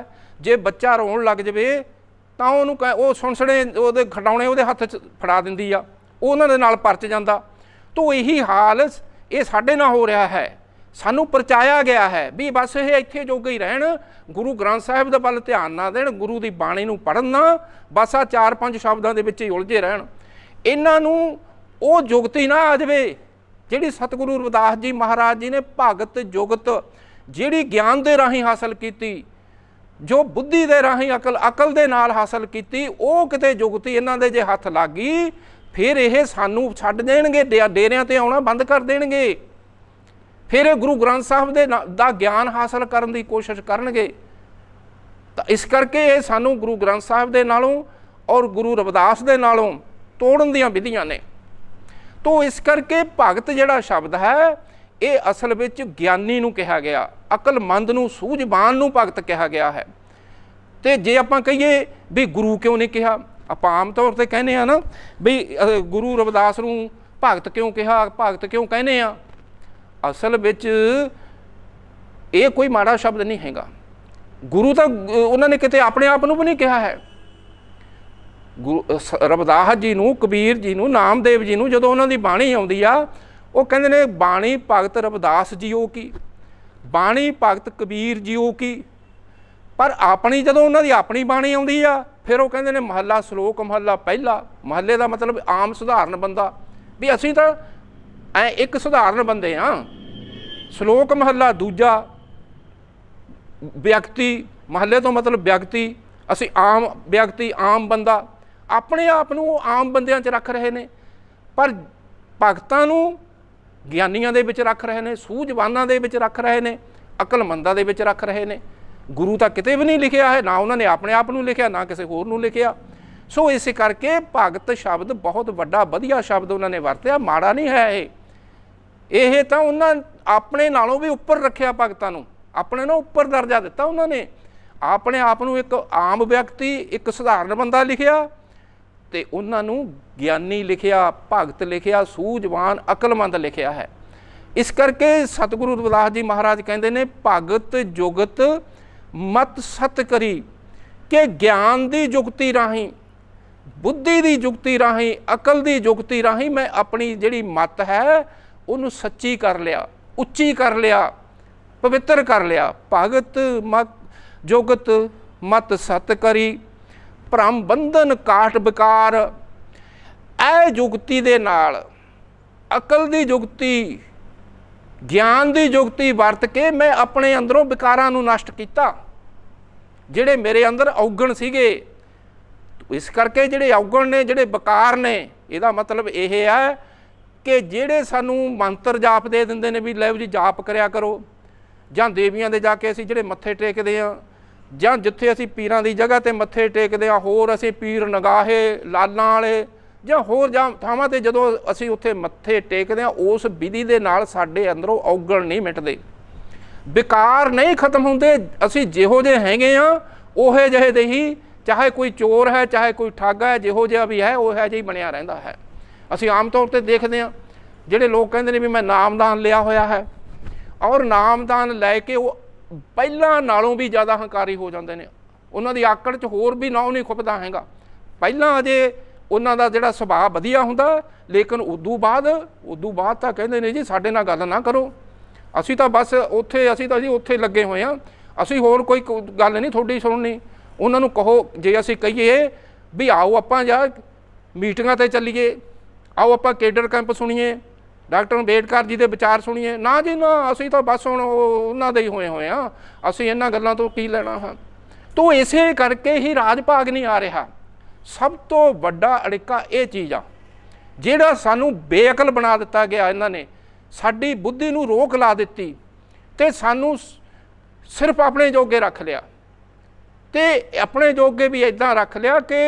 ਜੇ ਬੱਚਾ ਰੋਣ ਲੱਗ ਜਵੇ ਤਾਂ ਉਹਨੂੰ ਉਹ ਸੁਣਸਣੇ ਉਹਦੇ ਖਟਾਉਣੇ ਉਹਦੇ ਹੱਥ 'ਚ ਫੜਾ ਦਿੰਦੀ ਆ ਉਹਨਾਂ ਦੇ ਨਾਲ ਪਰਚ ਜਾਂਦਾ ਤੋਂ ਇਹੀ ਹਾਲ ਇਹ ਸਾਡੇ ਨਾਲ ਹੋ ਰਿਹਾ ਹੈ ਸਾਨੂੰ ਪਰਚਾਇਆ ਗਿਆ ਹੈ ਵੀ ਬਸ ਇਹ ਇੱਥੇ ਜੋਗੇ ਹੀ ਰਹਿਣ ਗੁਰੂ ਗ੍ਰੰਥ ਸਾਹਿਬ ਦੇ ਵੱਲ ਧਿਆਨ ਨਾ ਦੇਣ ਗੁਰੂ ਦੀ ਬਾਣੀ ਨੂੰ ਪੜਨ ਨਾ ਬਸ ਆ ਚਾਰ ਪੰਜ ਸ਼ਬਦਾਂ ਦੇ ਵਿੱਚ ਹੀ ਉਲਝੇ ਰਹਿਣ ਇਹਨਾਂ ਨੂੰ ਉਹ ਜੁਗਤੀ ਨਾ ਆ ਜਾਵੇ ਜਿਹੜੀ ਸਤਿਗੁਰੂ ਰਵਿਦਾਸ ਜੀ ਮਹਾਰਾਜ ਜੀ ਨੇ ਭਗਤ ਜੁਗਤ ਜਿਹੜੀ ਗਿਆਨ ਦੇ ਰਾਹੀਂ ਹਾਸਲ ਕੀਤੀ ਜੋ ਬੁੱਧੀ ਦੇ ਰਾਹੀਂ ਅਕਲ ਅਕਲ ਦੇ ਨਾਲ ਹਾਸਲ ਕੀਤੀ ਉਹ ਕਿਤੇ ਜੁਗਤੀ ਇਹਨਾਂ ਦੇ ਜੇ ਹੱਥ ਲੱਗੀ ਫਿਰ ਇਹ ਸਾਨੂੰ ਛੱਡ ਦੇਣਗੇ ਡੇਰਿਆਂ ਤੇ ਆਉਣਾ ਬੰਦ ਕਰ ਦੇਣਗੇ ਫਿਰ ਗੁਰੂ ਗ੍ਰੰਥ ਸਾਹਿਬ ਦੇ ਦਾ ਗਿਆਨ ਹਾਸਲ ਕਰਨ ਦੀ ਕੋਸ਼ਿਸ਼ ਕਰਨਗੇ ਤਾਂ ਇਸ ਕਰਕੇ ਇਹ ਸਾਨੂੰ ਗੁਰੂ ਗ੍ਰੰਥ ਸਾਹਿਬ ਦੇ ਨਾਲੋਂ ਔਰ ਗੁਰੂ ਰਵਿਦਾਸ ਦੇ ਨਾਲੋਂ ਤੋੜਨ ਦੀਆਂ ਵਿਧੀਆਂ ਨੇ ਤੋਂ ਇਸ ਕਰਕੇ ਭਗਤ ਜਿਹੜਾ ਸ਼ਬਦ ਹੈ ਇਹ ਅਸਲ ਵਿੱਚ ਗਿਆਨੀ ਨੂੰ ਕਿਹਾ ਗਿਆ ਅਕਲਮੰਦ ਨੂੰ ਸੂਝਵਾਨ ਨੂੰ ਭਗਤ ਕਿਹਾ ਗਿਆ ਹੈ ਤੇ ਜੇ ਆਪਾਂ ਕਹੀਏ ਵੀ ਗੁਰੂ ਕਿਉਂ ਨਹੀਂ ਕਿਹਾ ਆਪਾਂ ਆਮ ਤੌਰ ਤੇ ਕਹਿੰਦੇ ਆ ਨਾ ਵੀ ਗੁਰੂ ਰਵਿਦਾਸ ਨੂੰ ਭਗਤ ਕਿਉਂ ਕਿਹਾ ਭਗਤ ਕਿਉਂ ਕਹਿੰਦੇ ਆ ਅਸਲ ਵਿੱਚ ਇਹ ਕੋਈ ਮਾੜਾ ਸ਼ਬਦ ਨਹੀਂ ਹੈਗਾ ਗੁਰੂ ਤਾਂ ਉਹਨਾਂ ਨੇ ਕਿਤੇ ਆਪਣੇ ਆਪ ਨੂੰ ਵੀ ਨਹੀਂ ਕਿਹਾ ਹੈ ਰਬਦਾਸ ਜੀ ਨੂੰ ਕਬੀਰ ਜੀ ਨੂੰ ਨਾਮਦੇਵ ਜੀ ਨੂੰ ਜਦੋਂ ਉਹਨਾਂ ਦੀ ਬਾਣੀ ਆਉਂਦੀ ਆ ਉਹ ਕਹਿੰਦੇ ਨੇ ਬਾਣੀ ਭਗਤ ਰਬਦਾਸ ਜੀ ਉਹ ਕੀ ਬਾਣੀ ਭਗਤ ਕਬੀਰ ਜੀ ਉਹ ਕੀ ਪਰ ਆਪਣੀ ਜਦੋਂ ਉਹਨਾਂ ਦੀ ਆਪਣੀ ਬਾਣੀ ਆਉਂਦੀ ਆ ਫਿਰ ਉਹ ਕਹਿੰਦੇ ਨੇ ਮਹੱਲਾ ਸ਼ਲੋਕ ਮਹੱਲਾ ਪਹਿਲਾ ਮਹੱਲੇ ਦਾ ਮਤਲਬ ਆਮ ਸੁਧਾਰਨ ਬੰਦਾ ਵੀ ਅਸੀਂ ਤਾਂ ਐ ਇੱਕ ਸਧਾਰਨ ਬੰਦੇ ਆ ਸ਼ਲੋਕ ਮਹੱਲਾ ਦੂਜਾ ਵਿਅਕਤੀ ਮਹੱਲੇ ਤੋਂ ਮਤਲਬ ਵਿਅਕਤੀ ਅਸੀਂ ਆਮ ਵਿਅਕਤੀ ਆਮ ਬੰਦਾ ਆਪਣੇ ਆਪ ਨੂੰ ਉਹ ਆਮ ਬੰਦਿਆਂ 'ਚ ਰੱਖ ਰਹੇ ਨੇ ਪਰ ਭਗਤਾਂ ਨੂੰ ਗਿਆਨੀਆਂ ਦੇ ਵਿੱਚ ਰੱਖ ਰਹੇ ਨੇ ਸੂਝਵਾਨਾਂ ਦੇ ਵਿੱਚ ਰੱਖ ਰਹੇ ਨੇ ਅਕਲਮੰਦਾਂ ਦੇ ਵਿੱਚ ਰੱਖ ਰਹੇ ਨੇ ਗੁਰੂ ਤਾਂ ਕਿਤੇ ਵੀ ਨਹੀਂ ਲਿਖਿਆ ਹੈ ਨਾ ਉਹਨਾਂ ਨੇ ਆਪਣੇ ਆਪ ਨੂੰ ਲਿਖਿਆ ਨਾ ਕਿਸੇ ਹੋਰ ਨੂੰ ਲਿਖਿਆ ਸੋ ਇਸੇ ਕਰਕੇ ਭਗਤ ਸ਼ਬਦ ਬਹੁਤ ਵੱਡਾ ਵਧੀਆ ਸ਼ਬਦ ਉਹਨਾਂ ਨੇ ਵਰਤਿਆ ਮਾੜਾ ਨਹੀਂ ਹੈ ਇਹ ਇਹ ਤਾਂ ਉਹਨਾਂ ਆਪਣੇ ਨਾਲੋਂ ਵੀ ਉੱਪਰ ਰੱਖਿਆ ਭਗਤਾਂ ਨੂੰ ਆਪਣੇ ਨਾਲੋਂ ਉੱਪਰ ਦਰਜਾ ਦਿੱਤਾ ਉਹਨਾਂ ਨੇ ਆਪਣੇ ਆਪ ਨੂੰ ਇੱਕ ਆਮ ਵਿਅਕਤੀ ਇੱਕ ਸਧਾਰਨ ਬੰਦਾ ਲਿਖਿਆ ਤੇ ਉਹਨਾਂ ਨੂੰ ਗਿਆਨੀ ਲਿਖਿਆ ਭਗਤ ਲਿਖਿਆ ਸੂਝਵਾਨ ਅਕਲਮੰਦ ਲਿਖਿਆ ਹੈ ਇਸ ਕਰਕੇ ਸਤਿਗੁਰੂ ਰਵਿਦਾਸ ਜੀ ਮਹਾਰਾਜ ਕਹਿੰਦੇ ਨੇ ਭਗਤ ਜੁਗਤ ਮਤ ਸਤ ਕਰੀ ਕਿ ਗਿਆਨ ਦੀ ਜੁਗਤੀ ਰਾਹੀਂ ਬੁੱਧੀ ਦੀ ਜੁਗਤੀ ਰਾਹੀਂ ਅਕਲ ਦੀ ਜੁਗਤੀ ਰਾਹੀਂ ਮੈਂ ਆਪਣੀ ਜਿਹੜੀ ਮਤ ਹੈ ਉਹਨੂੰ ਸੱਚੀ ਕਰ ਲਿਆ ਉੱਚੀ ਕਰ ਲਿਆ ਪਵਿੱਤਰ ਕਰ ਲਿਆ ਭਗਤ ਮਤ ਜੋਗਤ ਮਤ ਸਤ ਕਰੀ ਭ੍ਰਮ ਬੰਧਨ ਕਾਟ ਵਿਕਾਰ ਐ ਜੁਗਤੀ ਦੇ ਨਾਲ ਅਕਲ ਦੀ ਜੁਗਤੀ ਗਿਆਨ ਦੀ ਜੁਗਤੀ ਵਰਤ ਕੇ ਮੈਂ ਆਪਣੇ ਅੰਦਰੋਂ ਵਿਕਾਰਾਂ ਨੂੰ ਨਸ਼ਟ ਕੀਤਾ ਜਿਹੜੇ ਮੇਰੇ ਅੰਦਰ ਔਗਣ ਸੀਗੇ ਇਸ ਕਰਕੇ ਜਿਹੜੇ ਔਗਣ ਨੇ ਜਿਹੜੇ ਵਿਕਾਰ ਨੇ ਇਹਦਾ ਮਤਲਬ ਇਹ ਹੈ ਕਿ ਜਿਹੜੇ ਸਾਨੂੰ ਮੰਤਰ ਜਾਪ ਦੇ ਦਿੰਦੇ ਨੇ ਵੀ ਲੈ ਜੀ ਜਾਪ ਕਰਿਆ ਕਰੋ ਜਾਂ ਦੇਵੀਆਂ ਦੇ ਜਾ ਕੇ ਅਸੀਂ ਜਿਹੜੇ ਮੱਥੇ ਟੇਕਦੇ ਆ ਜਾਂ ਜਿੱਥੇ ਅਸੀਂ ਪੀਰਾਂ ਦੀ ਜਗ੍ਹਾ ਤੇ ਮੱਥੇ ਟੇਕਦੇ ਆ ਹੋਰ ਅਸੀਂ ਪੀਰ ਨਗਾਹੇ ਲਾਲਾਂ ਵਾਲੇ ਜਾਂ ਹੋਰ ਜਾਂ ਥਾਵਾਂ ਤੇ ਜਦੋਂ ਅਸੀਂ ਉੱਥੇ ਮੱਥੇ ਟੇਕਦੇ ਆ ਉਸ ਵਿਧੀ ਦੇ ਨਾਲ ਸਾਡੇ ਅੰਦਰੋਂ ਔਗਣ ਨਹੀਂ ਮਿਟਦੇ ਵਿਕਾਰ ਨਹੀਂ ਖਤਮ ਹੁੰਦੇ ਅਸੀਂ ਜਿਹੋ ਜੇ ਹੈਗੇ ਆ ਉਹੇ ਜਿਹੇ ਦੇ ਹੀ ਚਾਹੇ ਕੋਈ ਚੋਰ ਹੈ ਚਾਹੇ ਕੋਈ ਠੱਗ ਹੈ ਜਿਹੋ ਜਿਹਾ ਵੀ ਹੈ ਉਹ ਹੈ ਜਿਹੀ ਬਣਿਆ ਰਹਿੰਦਾ ਹੈ ਅਸੀਂ ਆਮ ਤੌਰ ਤੇ ਦੇਖਦੇ ਹਾਂ ਜਿਹੜੇ ਲੋਕ ਕਹਿੰਦੇ ਨੇ ਵੀ ਮੈਂ ਨਾਮਦਾਨ ਲਿਆ ਹੋਇਆ ਹੈ ਔਰ ਨਾਮਦਾਨ ਲੈ ਕੇ ਉਹ ਪਹਿਲਾਂ ਨਾਲੋਂ ਵੀ ਜ਼ਿਆਦਾ ਹੰਕਾਰੀ ਹੋ ਜਾਂਦੇ ਨੇ ਉਹਨਾਂ ਦੀ ਆਕੜ 'ਚ ਹੋਰ ਵੀ ਨਾਉ ਨਹੀਂ ਖੁੱਪਦਾ ਹੈਗਾ ਪਹਿਲਾਂ ਅਜੇ ਉਹਨਾਂ ਦਾ ਜਿਹੜਾ ਸੁਭਾਅ ਵਧੀਆ ਹੁੰਦਾ ਲੇਕਿਨ ਉਦੋਂ ਬਾਅਦ ਉਦੋਂ ਬਾਅਦ ਤਾਂ ਕਹਿੰਦੇ ਨੇ ਜੀ ਸਾਡੇ ਨਾਲ ਗੱਲ ਨਾ ਕਰੋ ਅਸੀਂ ਤਾਂ ਬਸ ਉੱਥੇ ਅਸੀਂ ਤਾਂ ਜੀ ਉੱਥੇ ਲੱਗੇ ਹੋਏ ਆ ਅਸੀਂ ਹੋਰ ਕੋਈ ਗੱਲ ਨਹੀਂ ਤੁਹਾਡੀ ਸੁਣਨੀ ਉਹਨਾਂ ਨੂੰ ਕਹੋ ਜੇ ਅਸੀਂ ਕਹੀਏ ਵੀ ਆਓ ਆਪਾਂ ਜਾ ਮੀਟਿੰਗਾਂ ਤੇ ਚੱਲੀਏ ਆਓ ਆਪਾਂ ਕੇਡਰ ਕੈਂਪ ਸੁਣੀਏ ਡਾਕਟਰ ਅੰਬੇਡਕਰ ਜੀ ਦੇ ਵਿਚਾਰ ਸੁਣੀਏ ਨਾ ਜੀ ਨਾ ਅਸੀਂ ਤਾਂ ਬਸ ਹੁਣ ਉਹਨਾਂ ਦੇ ਹੀ ਹੋਏ ਹੋਏ ਆ ਅਸੀਂ ਇਹਨਾਂ ਗੱਲਾਂ ਤੋਂ ਕੀ ਲੈਣਾ ਹਾਂ ਤੋ ਇਸੇ ਕਰਕੇ ਹੀ ਰਾਜ ਭਾਗ ਨਹੀਂ ਆ ਰਿਹਾ ਸਭ ਤੋਂ ਵੱਡਾ ਅੜਿੱਕਾ ਇਹ ਚੀਜ਼ ਆ ਜਿਹੜਾ ਸਾਨੂੰ ਬੇਅਕਲ ਬਣਾ ਦਿੱਤਾ ਗਿਆ ਇਹਨਾਂ ਨੇ ਸਾਡੀ ਬੁੱਧੀ ਨੂੰ ਰੋਕ ਲਾ ਦਿੱਤੀ ਤੇ ਸਾਨੂੰ ਸਿਰਫ ਆਪਣੇ ਜੋਗੇ ਰੱਖ ਲਿਆ ਤੇ ਆਪਣੇ ਜੋਗੇ ਵੀ ਇਦਾਂ ਰੱਖ ਲਿਆ ਕਿ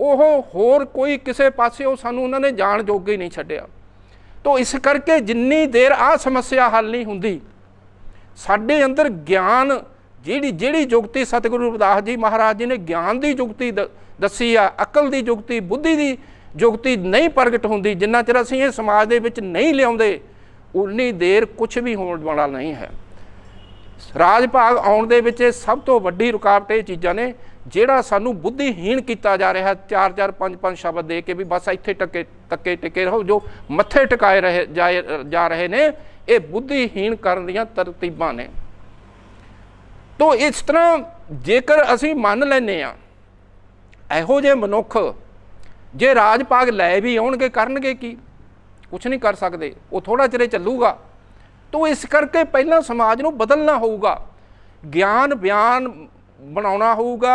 ਉਹ ਹੋਰ ਕੋਈ ਕਿਸੇ ਪਾਸੇ ਉਹ ਸਾਨੂੰ ਉਹਨਾਂ ਨੇ ਜਾਣ ਜੋਗੇ ਨਹੀਂ ਛੱਡਿਆ ਤੋਂ ਇਸ ਕਰਕੇ ਜਿੰਨੀ ਦੇਰ ਆ ਸਮੱਸਿਆ ਹੱਲ ਨਹੀਂ ਹੁੰਦੀ ਸਾਡੇ ਅੰਦਰ ਗਿਆਨ ਜਿਹੜੀ ਜਿਹੜੀ ਜੁਗਤੀ ਸਤਿਗੁਰੂ ਰਵਿਦਾਸ ਜੀ ਮਹਾਰਾਜ ਜੀ ਨੇ ਗਿਆਨ ਦੀ ਜੁਗਤੀ ਦੱਸੀ ਆ ਅਕਲ ਦੀ ਜੁਗਤੀ ਬੁੱਧੀ ਦੀ ਜੁਗਤੀ ਨਹੀਂ ਪ੍ਰਗਟ ਹੁੰਦੀ ਜਿੰਨਾ ਚਿਰ ਅਸੀਂ ਇਹ ਸਮਾਜ ਦੇ ਵਿੱਚ ਨਹੀਂ ਲਿਆਉਂਦੇ ਉਨੀ ਦੇਰ ਕੁਝ ਵੀ ਹੋਣ ਵਾਲਾ ਨਹੀਂ ਹੈ ਰਾਜ ਭਾਗ ਆਉਣ ਦੇ ਵਿੱਚ ਸਭ ਤੋਂ ਵੱਡੀ ਰੁਕਾਵਟ ਇਹ ਚੀਜ਼ਾਂ ਨੇ ਜਿਹੜਾ ਸਾਨੂੰ ਬੁੱਧੀਹੀਣ ਕੀਤਾ ਜਾ ਰਿਹਾ ਚਾਰ ਚਾਰ ਪੰਜ ਪੰਜ ਸ਼ਬਦ ਦੇ ਕੇ ਵੀ ਬਸ ਇੱਥੇ ਟਕੇ ਤੱਕੇ ਟਿਕੇ ਰਹੋ ਜੋ ਮੱਥੇ ਟਿਕਾਏ ਰਹੇ ਜਾ ਰਹੇ ਨੇ ਇਹ ਬੁੱਧੀਹੀਣ ਕਰਨ ਦੀਆਂ ਤਰਤੀਬਾਂ ਨੇ ਤੋਂ ਇਸ ਤਰ੍ਹਾਂ ਜੇਕਰ ਅਸੀਂ ਮੰਨ ਲੈਨੇ ਆ ਇਹੋ ਜੇ ਮਨੁੱਖ ਜੇ ਰਾਜ ਪਾਗ ਲੈ ਵੀ ਆਉਣਗੇ ਕਰਨਗੇ ਕੀ ਕੁਝ ਨਹੀਂ ਕਰ ਸਕਦੇ ਉਹ ਥੋੜਾ ਚਿਰੇ ਚੱਲੂਗਾ ਤੋਂ ਇਸ ਕਰਕੇ ਪਹਿਲਾਂ ਸਮਾਜ ਨੂੰ ਬਦਲਣਾ ਹੋਊਗਾ ਗਿਆਨ ਬਿਆਨ ਬਣਾਉਣਾ ਹੋਊਗਾ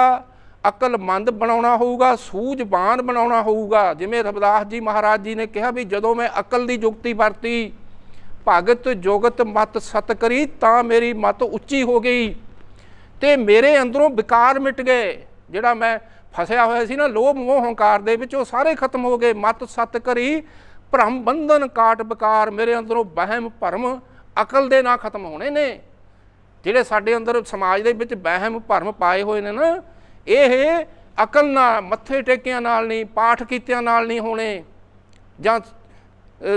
ਅਕਲਮੰਦ ਬਣਾਉਣਾ ਹੋਊਗਾ ਸੂਝਬਾਨ ਬਣਾਉਣਾ ਹੋਊਗਾ ਜਿਵੇਂ ਰਬਦਾਸ ਜੀ ਮਹਾਰਾਜ ਜੀ ਨੇ ਕਿਹਾ ਵੀ ਜਦੋਂ ਮੈਂ ਅਕਲ ਦੀ ਜੁਗਤੀ ਵਰਤੀ ਭਗਤ ਜੋਗਤ ਮਤ ਸਤ ਕਰੀ ਤਾਂ ਮੇਰੀ ਮਤ ਉੱਚੀ ਹੋ ਗਈ ਤੇ ਮੇਰੇ ਅੰਦਰੋਂ ਵਿਕਾਰ ਮਿਟ ਗਏ ਜਿਹੜਾ ਮੈਂ ਫਸਿਆ ਹੋਇਆ ਸੀ ਨਾ ਲੋਭ ਮੋਹ ਹੰਕਾਰ ਦੇ ਵਿੱਚ ਉਹ ਸਾਰੇ ਖਤਮ ਹੋ ਗਏ ਮਤ ਸਤ ਕਰੀ ਭ੍ਰਮ ਬੰਧਨ ਕਾਟ ਵਿਕਾਰ ਮੇਰੇ ਅੰਦਰੋਂ ਵਹਿਮ ਭਰਮ ਅਕਲ ਦੇ ਨਾ ਖਤਮ ਹੋਣੇ ਨੇ ਜਿਹੜੇ ਸਾਡੇ ਅੰਦਰ ਸਮਾਜ ਦੇ ਵਿੱਚ ਵਹਿਮ ਭਰਮ ਪਾਏ ਹੋਏ ਨੇ ਨਾ ਇਹ ਅਕਲ ਨਾਲ ਮੱਥੇ ਟੇਕਿਆਂ ਨਾਲ ਨਹੀਂ ਪਾਠ ਕੀਤਿਆਂ ਨਾਲ ਨਹੀਂ ਹੋਣੇ ਜਾਂ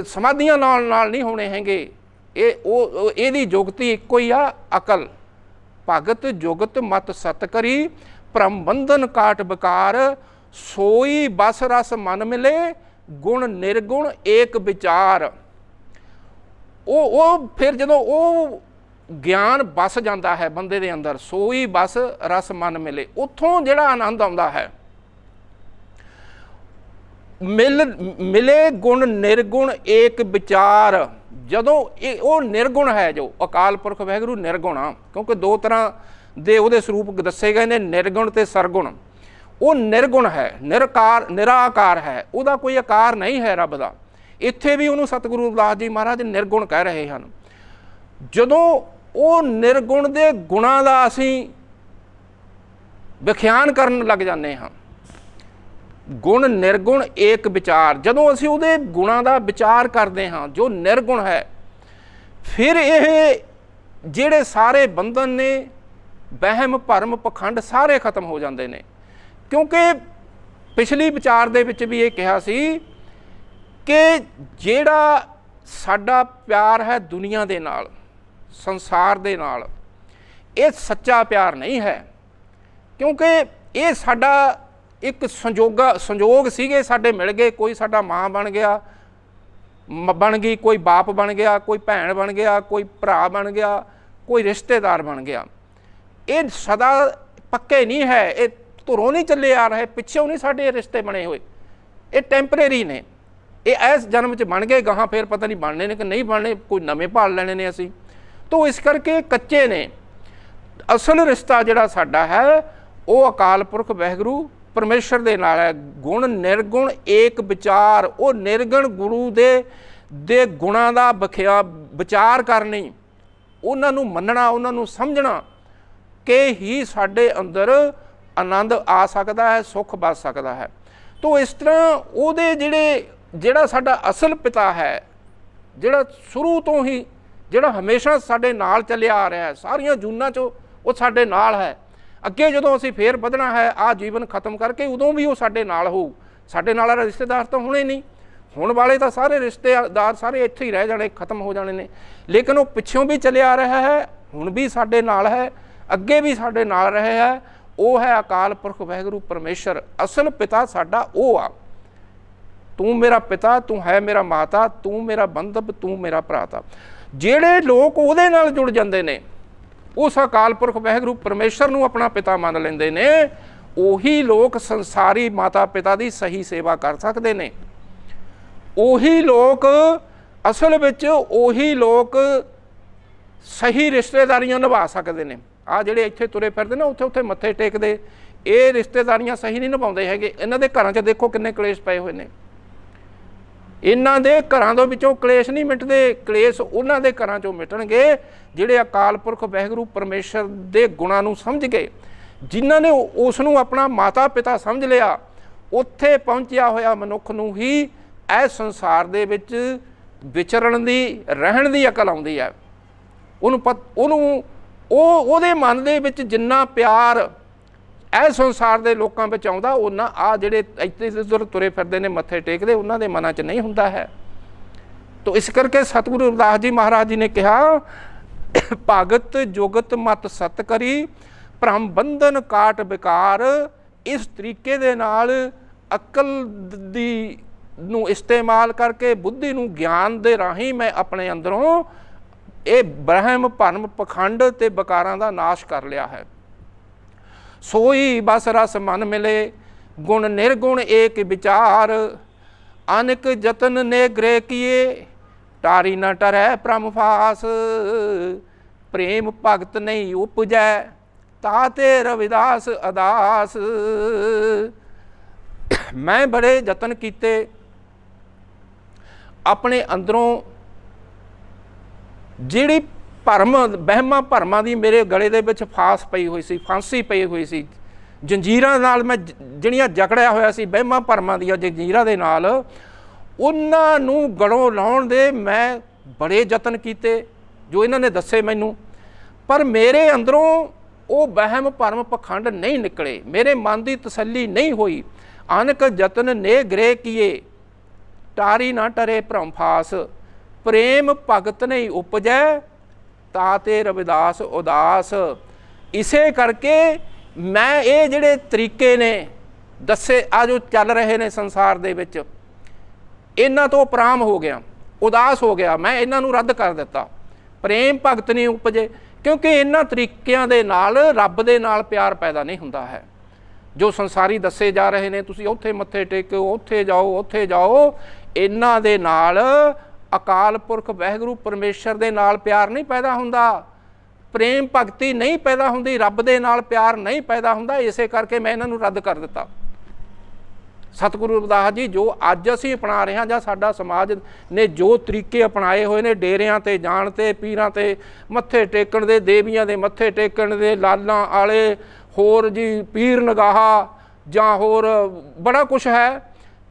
ਸਮਾਧੀਆਂ ਨਾਲ ਨਾਲ ਨਹੀਂ ਹੋਣੇ ਹੈਗੇ ਇਹ ਉਹ ਇਹਦੀ ਜੁਗਤੀ ਇੱਕੋ ਹੀ ਆ ਅਕਲ ਭਗਤ ਜੁਗਤ ਮਤ ਸਤ ਕਰੀ ਪ੍ਰਮੰਧਨ ਕਾਟ ਬਕਾਰ ਸੋਈ ਬਸ ਰਸ ਮਨ ਮਿਲੇ ਗੁਣ ਨਿਰਗੁਣ ਏਕ ਵਿਚਾਰ ਉਹ ਉਹ ਫਿਰ ਜਦੋਂ ਉਹ ਗਿਆਨ ਬਸ ਜਾਂਦਾ ਹੈ ਬੰਦੇ ਦੇ ਅੰਦਰ ਸੋਈ ਬਸ ਰਸ ਮਨ ਮਿਲੇ ਉਥੋਂ ਜਿਹੜਾ ਆਨੰਦ ਆਉਂਦਾ ਹੈ ਮਿਲ ਮਿਲੇ ਗੁਣ ਨਿਰਗੁਣ ਏਕ ਵਿਚਾਰ ਜਦੋਂ ਇਹ ਉਹ ਨਿਰਗੁਣ ਹੈ ਜੋ ਅਕਾਲ ਪੁਰਖ ਵਹਿਗੁਰੂ ਨਿਰਗੁਣਾ ਕਿਉਂਕਿ ਦੋ ਤਰ੍ਹਾਂ ਦੇ ਉਹਦੇ ਸਰੂਪ ਦੱਸੇ ਗਏ ਨੇ ਨਿਰਗੁਣ ਤੇ ਸਰਗੁਣ ਉਹ ਨਿਰਗੁਣ ਹੈ ਨਿਰਕਾਰ ਨਿਰਾਕਾਰ ਹੈ ਉਹਦਾ ਕੋਈ ਆਕਾਰ ਨਹੀਂ ਹੈ ਰੱਬ ਦਾ ਇੱਥੇ ਵੀ ਉਹਨੂੰ ਸਤਿਗੁਰੂ ਅਰਦਾਸ ਜੀ ਮਹਾਰਾਜ ਨਿਰਗੁਣ ਕਹਿ ਰਹੇ ਹਨ ਜਦੋਂ ਉਹ ਨਿਰਗੁਣ ਦੇ ਗੁਣਾ ਦਾ ਅਸੀਂ ਵਿਖਿਆਨ ਕਰਨ ਲੱਗ ਜਾਂਦੇ ਹਾਂ ਗੁਣ ਨਿਰਗੁਣ ਇੱਕ ਵਿਚਾਰ ਜਦੋਂ ਅਸੀਂ ਉਹਦੇ ਗੁਣਾ ਦਾ ਵਿਚਾਰ ਕਰਦੇ ਹਾਂ ਜੋ ਨਿਰਗੁਣ ਹੈ ਫਿਰ ਇਹ ਜਿਹੜੇ ਸਾਰੇ ਬੰਧਨ ਨੇ ਵਹਿਮ ਭਰਮ ਪਖੰਡ ਸਾਰੇ ਖਤਮ ਹੋ ਜਾਂਦੇ ਨੇ ਕਿਉਂਕਿ ਪਿਛਲੀ ਵਿਚਾਰ ਦੇ ਵਿੱਚ ਵੀ ਇਹ ਕਿਹਾ ਸੀ ਕਿ ਜਿਹੜਾ ਸਾਡਾ ਪਿਆਰ ਹੈ ਦੁਨੀਆ ਦੇ ਨਾਲ ਸੰਸਾਰ ਦੇ ਨਾਲ ਇਹ ਸੱਚਾ ਪਿਆਰ ਨਹੀਂ ਹੈ ਕਿਉਂਕਿ ਇਹ ਸਾਡਾ ਇੱਕ ਸੰਜੋਗਾ ਸੰਜੋਗ ਸੀਗੇ ਸਾਡੇ ਮਿਲ ਗਏ ਕੋਈ ਸਾਡਾ ਮਾਂ ਬਣ ਗਿਆ ਬਣ ਗਈ ਕੋਈ ਬਾਪ ਬਣ ਗਿਆ ਕੋਈ ਭੈਣ ਬਣ ਗਿਆ ਕੋਈ ਭਰਾ ਬਣ ਗਿਆ ਕੋਈ ਰਿਸ਼ਤੇਦਾਰ ਬਣ ਗਿਆ ਇਹ ਸਦਾ ਪੱਕੇ ਨਹੀਂ ਹੈ ਇਹ ਧੁਰੋਂ ਨਹੀਂ ਚੱਲੇ ਆ ਰਹੇ ਪਿੱਛੇ ਨਹੀਂ ਸਾਡੇ ਰਿਸ਼ਤੇ ਬਣੇ ਹੋਏ ਇਹ ਟੈਂਪਰੇਰੀ ਨੇ ਇਹ ਇਸ ਜਨਮ 'ਚ ਬਣ ਗਏ ਗਾਹਾਂ ਫੇਰ ਪਤਾ ਨਹੀਂ ਬਣਨੇ ਨੇ ਕਿ ਨਹੀਂ ਬਣਨੇ ਕੋਈ ਨਵੇਂ ਭਾਲ ਲੈਣੇ ਨੇ ਅਸੀਂ ਤੋਂ ਇਸ ਕਰਕੇ ਕੱਚੇ ਨੇ ਅਸਲ ਰਿਸ਼ਤਾ ਜਿਹੜਾ ਸਾਡਾ ਹੈ ਉਹ ਅਕਾਲ ਪੁਰਖ ਵਹਿਗੁਰੂ ਪਰਮੇਸ਼ਰ ਦੇ ਨਾਲ ਹੈ ਗੁਣ ਨਿਰਗੁਣ ਏਕ ਵਿਚਾਰ ਉਹ ਨਿਰਗੁਣ ਗੁਰੂ ਦੇ ਦੇ ਗੁਣਾਂ ਦਾ ਬਖਿਆ ਵਿਚਾਰ ਕਰਨੀ ਉਹਨਾਂ ਨੂੰ ਮੰਨਣਾ ਉਹਨਾਂ ਨੂੰ ਸਮਝਣਾ ਕਿ ਹੀ ਸਾਡੇ ਅੰਦਰ ਆਨੰਦ ਆ ਸਕਦਾ ਹੈ ਸੁੱਖ ਵਸ ਸਕਦਾ ਹੈ ਤੋਂ ਇਸ ਤਰ੍ਹਾਂ ਉਹਦੇ ਜਿਹੜੇ ਜਿਹੜਾ ਸਾਡਾ ਅਸਲ ਪਿਤਾ ਹੈ ਜਿਹੜਾ ਸ਼ੁਰੂ ਤੋਂ ਹੀ ਜਿਹੜਾ ਹਮੇਸ਼ਾ ਸਾਡੇ ਨਾਲ ਚੱਲਿਆ ਆ ਰਿਹਾ ਹੈ ਸਾਰੀਆਂ ਜੂਨਾਂ 'ਚੋਂ ਉਹ ਸਾਡੇ ਨਾਲ ਹੈ ਅੱਗੇ ਜਦੋਂ ਅਸੀਂ ਫੇਰ ਵਧਣਾ ਹੈ ਆ ਜੀਵਨ ਖਤਮ ਕਰਕੇ ਉਦੋਂ ਵੀ ਉਹ ਸਾਡੇ ਨਾਲ ਹੋਊ ਸਾਡੇ ਨਾਲ ਰਿਸ਼ਤੇਦਾਰ ਤਾਂ ਹੁਣੇ ਨਹੀਂ ਹੁਣ ਵਾਲੇ ਤਾਂ ਸਾਰੇ ਰਿਸ਼ਤੇਦਾਰ ਸਾਰੇ ਇੱਥੇ ਹੀ ਰਹਿ ਜਾਣੇ ਖਤਮ ਹੋ ਜਾਣੇ ਨੇ ਲੇਕਿਨ ਉਹ ਪਿੱਛੋਂ ਵੀ ਚੱਲਿਆ ਆ ਰਿਹਾ ਹੈ ਹੁਣ ਵੀ ਸਾਡੇ ਨਾਲ ਹੈ ਅੱਗੇ ਵੀ ਸਾਡੇ ਨਾਲ ਰਹੇ ਹੈ ਉਹ ਹੈ ਅਕਾਲ ਪੁਰਖ ਵਾਹਿਗੁਰੂ ਪਰਮੇਸ਼ਰ ਅਸਲ ਪਿਤਾ ਸਾਡਾ ਉਹ ਆ ਤੂੰ ਮੇਰਾ ਪਿਤਾ ਤੂੰ ਹੈ ਮੇਰਾ ਮਾਤਾ ਤੂੰ ਮੇਰਾ ਬੰਦਬ ਤੂੰ ਮੇਰਾ ਭਰਾਤਾ ਜਿਹੜੇ ਲੋਕ ਉਹਦੇ ਨਾਲ ਜੁੜ ਜਾਂਦੇ ਨੇ ਉਸ ਅਕਾਲ ਪੁਰਖ ਵਹਿਗੁਰੂ ਪਰਮੇਸ਼ਰ ਨੂੰ ਆਪਣਾ ਪਿਤਾ ਮੰਨ ਲੈਂਦੇ ਨੇ ਉਹੀ ਲੋਕ ਸੰਸਾਰੀ ਮਾਤਾ ਪਿਤਾ ਦੀ ਸਹੀ ਸੇਵਾ ਕਰ ਸਕਦੇ ਨੇ ਉਹੀ ਲੋਕ ਅਸਲ ਵਿੱਚ ਉਹੀ ਲੋਕ ਸਹੀ ਰਿਸ਼ਤੇਦਾਰੀਆਂ ਨਿਭਾ ਸਕਦੇ ਨੇ ਆ ਜਿਹੜੇ ਇੱਥੇ ਤੁਰੇ ਫਿਰਦੇ ਨੇ ਉੱਥੇ ਉੱਥੇ ਮੱਥੇ ਟੇਕਦੇ ਇਹ ਰਿਸ਼ਤੇਦਾਰੀਆਂ ਸਹੀ ਨਹੀਂ ਨਿਭਾਉਂਦੇ ਹੈਗੇ ਇਹਨਾਂ ਦੇ ਘਰਾਂ 'ਚ ਦੇਖੋ ਕਿੰਨੇ ਕਲੇਸ਼ ਪਏ ਹੋਏ ਨੇ ਇਹਨਾਂ ਦੇ ਘਰਾਂ ਦੇ ਵਿੱਚੋਂ ਕਲੇਸ਼ ਨਹੀਂ ਮਿਟਦੇ ਕਲੇਸ਼ ਉਹਨਾਂ ਦੇ ਘਰਾਂ ਚੋਂ ਮਿਟਣਗੇ ਜਿਹੜੇ ਅਕਾਲ ਪੁਰਖ ਵਹਿਗੁਰੂ ਪਰਮੇਸ਼ਰ ਦੇ ਗੁਣਾਂ ਨੂੰ ਸਮਝ ਗਏ ਜਿਨ੍ਹਾਂ ਨੇ ਉਸ ਨੂੰ ਆਪਣਾ ਮਾਤਾ ਪਿਤਾ ਸਮਝ ਲਿਆ ਉੱਥੇ ਪਹੁੰਚਿਆ ਹੋਇਆ ਮਨੁੱਖ ਨੂੰ ਹੀ ਇਹ ਸੰਸਾਰ ਦੇ ਵਿੱਚ ਵਿਚਰਣ ਦੀ ਰਹਿਣ ਦੀ ਅਕਲ ਆਉਂਦੀ ਹੈ ਉਹਨੂੰ ਉਹਨੂੰ ਉਹ ਉਹਦੇ ਮਨ ਦੇ ਵਿੱਚ ਜਿੰਨਾ ਪਿਆਰ ਇਹ ਸੰਸਾਰ ਦੇ ਲੋਕਾਂ ਵਿੱਚ ਆਉਂਦਾ ਉਹਨਾਂ ਆ ਜਿਹੜੇ ਇੱਥੇ ਇੱਧਰ ਤੁਰੇ ਫਿਰਦੇ ਨੇ ਮੱਥੇ ਟੇਕਦੇ ਉਹਨਾਂ ਦੇ ਮਨਾਂ 'ਚ ਨਹੀਂ ਹੁੰਦਾ ਹੈ ਤੋ ਇਸ ਕਰਕੇ ਸਤਿਗੁਰੂ ਰਵਿਦਾਸ ਜੀ ਮਹਾਰਾਜ ਜੀ ਨੇ ਕਿਹਾ ਭਗਤ ਜੋਗਤ ਮਤ ਸਤ ਕਰੀ ਭ੍ਰਮ ਬੰਧਨ ਕਾਟ ਵਿਕਾਰ ਇਸ ਤਰੀਕੇ ਦੇ ਨਾਲ ਅਕਲ ਦੀ ਨੂੰ ਇਸਤੇਮਾਲ ਕਰਕੇ ਬੁੱਧੀ ਨੂੰ ਗਿਆਨ ਦੇ ਰਾਹੀਂ ਮੈਂ ਆਪਣੇ ਅੰਦਰੋਂ ਇਹ ਬ੍ਰਹਮ ਭਰਮ ਪਖੰਡ ਤੇ ਵਿਕਾਰਾਂ ਦਾ ਨਾਸ਼ ਕਰ ਲਿਆ ਹੈ ਸੋਈ ਬਸ ਰਸ ਮਨ ਮਿਲੇ ਗੁਣ ਨਿਰਗੁਣ ਏਕ ਵਿਚਾਰ ਅਨਕ ਯਤਨ ਨੇ ਗ੍ਰੇ ਕੀਏ ਟਾਰੀ ਨਾ ਟਰੈ ਪ੍ਰਮ ਫਾਸ ਪ੍ਰੇਮ ਭਗਤ ਨਹੀਂ ਉਪਜੈ ਤਾਤੇ ਰਵਿਦਾਸ ਅਦਾਸ ਮੈਂ ਬੜੇ ਯਤਨ ਕੀਤੇ ਆਪਣੇ ਅੰਦਰੋਂ ਜਿਹੜੀ ਭਰਮ ਬਹਿਮਾ ਭਰਮਾਂ ਦੀ ਮੇਰੇ ਗਲੇ ਦੇ ਵਿੱਚ ਫਾਸ ਪਈ ਹੋਈ ਸੀ ਫਾਂਸੀ ਪਈ ਹੋਈ ਸੀ ਜੰਜੀਰਾਂ ਨਾਲ ਮੈਂ ਜਿਹੜੀਆਂ ਜਕੜਿਆ ਹੋਇਆ ਸੀ ਬਹਿਮਾ ਭਰਮਾਂ ਦੀਆਂ ਜੰਜੀਰਾਂ ਦੇ ਨਾਲ ਉਹਨਾਂ ਨੂੰ ਗੜੋਂ ਲਾਉਣ ਦੇ ਮੈਂ ਬੜੇ ਯਤਨ ਕੀਤੇ ਜੋ ਇਹਨਾਂ ਨੇ ਦੱਸੇ ਮੈਨੂੰ ਪਰ ਮੇਰੇ ਅੰਦਰੋਂ ਉਹ ਬਹਿਮ ਭਰਮ ਪਖੰਡ ਨਹੀਂ ਨਿਕਲੇ ਮੇਰੇ ਮਨ ਦੀ ਤਸੱਲੀ ਨਹੀਂ ਹੋਈ ਅਨਕ ਯਤਨ ਨੇ ਗਰੇ ਕੀਏ ਟਾਰੀ ਨਾ ਟਰੇ ਭ੍ਰਮ ਫਾਸ ਪ੍ਰੇਮ ਭਗਤ ਨਹੀਂ ਉਪਜੈ ਤਾਤੇ ਰਵਿਦਾਸ ਉਦਾਸ ਇਸੇ ਕਰਕੇ ਮੈਂ ਇਹ ਜਿਹੜੇ ਤਰੀਕੇ ਨੇ ਦੱਸੇ ਆ ਜੋ ਚੱਲ ਰਹੇ ਨੇ ਸੰਸਾਰ ਦੇ ਵਿੱਚ ਇਹਨਾਂ ਤੋਂ ਪ੍ਰਾਮ ਹੋ ਗਿਆ ਉਦਾਸ ਹੋ ਗਿਆ ਮੈਂ ਇਹਨਾਂ ਨੂੰ ਰੱਦ ਕਰ ਦਿੱਤਾ ਪ੍ਰੇਮ ਭਗਤ ਨਹੀਂ ਉਪਜੇ ਕਿਉਂਕਿ ਇਹਨਾਂ ਤਰੀਕਿਆਂ ਦੇ ਨਾਲ ਰੱਬ ਦੇ ਨਾਲ ਪਿਆਰ ਪੈਦਾ ਨਹੀਂ ਹੁੰਦਾ ਹੈ ਜੋ ਸੰਸਾਰੀ ਦੱਸੇ ਜਾ ਰਹੇ ਨੇ ਤੁਸੀਂ ਉੱਥੇ ਮੱਥੇ ਟੇਕੋ ਉੱਥੇ ਜਾਓ ਉੱਥੇ ਜਾਓ ਇਹਨਾਂ ਦੇ ਨਾਲ ਅਕਾਲ ਪੁਰਖ ਵਹਿਗੁਰੂ ਪਰਮੇਸ਼ਰ ਦੇ ਨਾਲ ਪਿਆਰ ਨਹੀਂ ਪੈਦਾ ਹੁੰਦਾ ਪ੍ਰੇਮ ਭਗਤੀ ਨਹੀਂ ਪੈਦਾ ਹੁੰਦੀ ਰੱਬ ਦੇ ਨਾਲ ਪਿਆਰ ਨਹੀਂ ਪੈਦਾ ਹੁੰਦਾ ਇਸੇ ਕਰਕੇ ਮੈਂ ਇਹਨਾਂ ਨੂੰ ਰੱਦ ਕਰ ਦਿੱਤਾ ਸਤਿਗੁਰੂ ਰਵਿਦਾਸ ਜੀ ਜੋ ਅੱਜ ਅਸੀਂ ਅਪਣਾ ਰਹੇ ਹਾਂ ਜਾਂ ਸਾਡਾ ਸਮਾਜ ਨੇ ਜੋ ਤਰੀਕੇ ਅਪਣਾਏ ਹੋਏ ਨੇ ਡੇਰਿਆਂ ਤੇ ਜਾਣ ਤੇ ਪੀਰਾਂ ਤੇ ਮੱਥੇ ਟੇਕਣ ਦੇ ਦੇਵੀਆਂ ਦੇ ਮੱਥੇ ਟੇਕਣ ਦੇ ਲਾਲਾਂ ਵਾਲੇ ਹੋਰ ਜੀ ਪੀਰ ਨਗਾਹਾ ਜਾਂ ਹੋਰ ਬੜਾ ਕੁਝ ਹੈ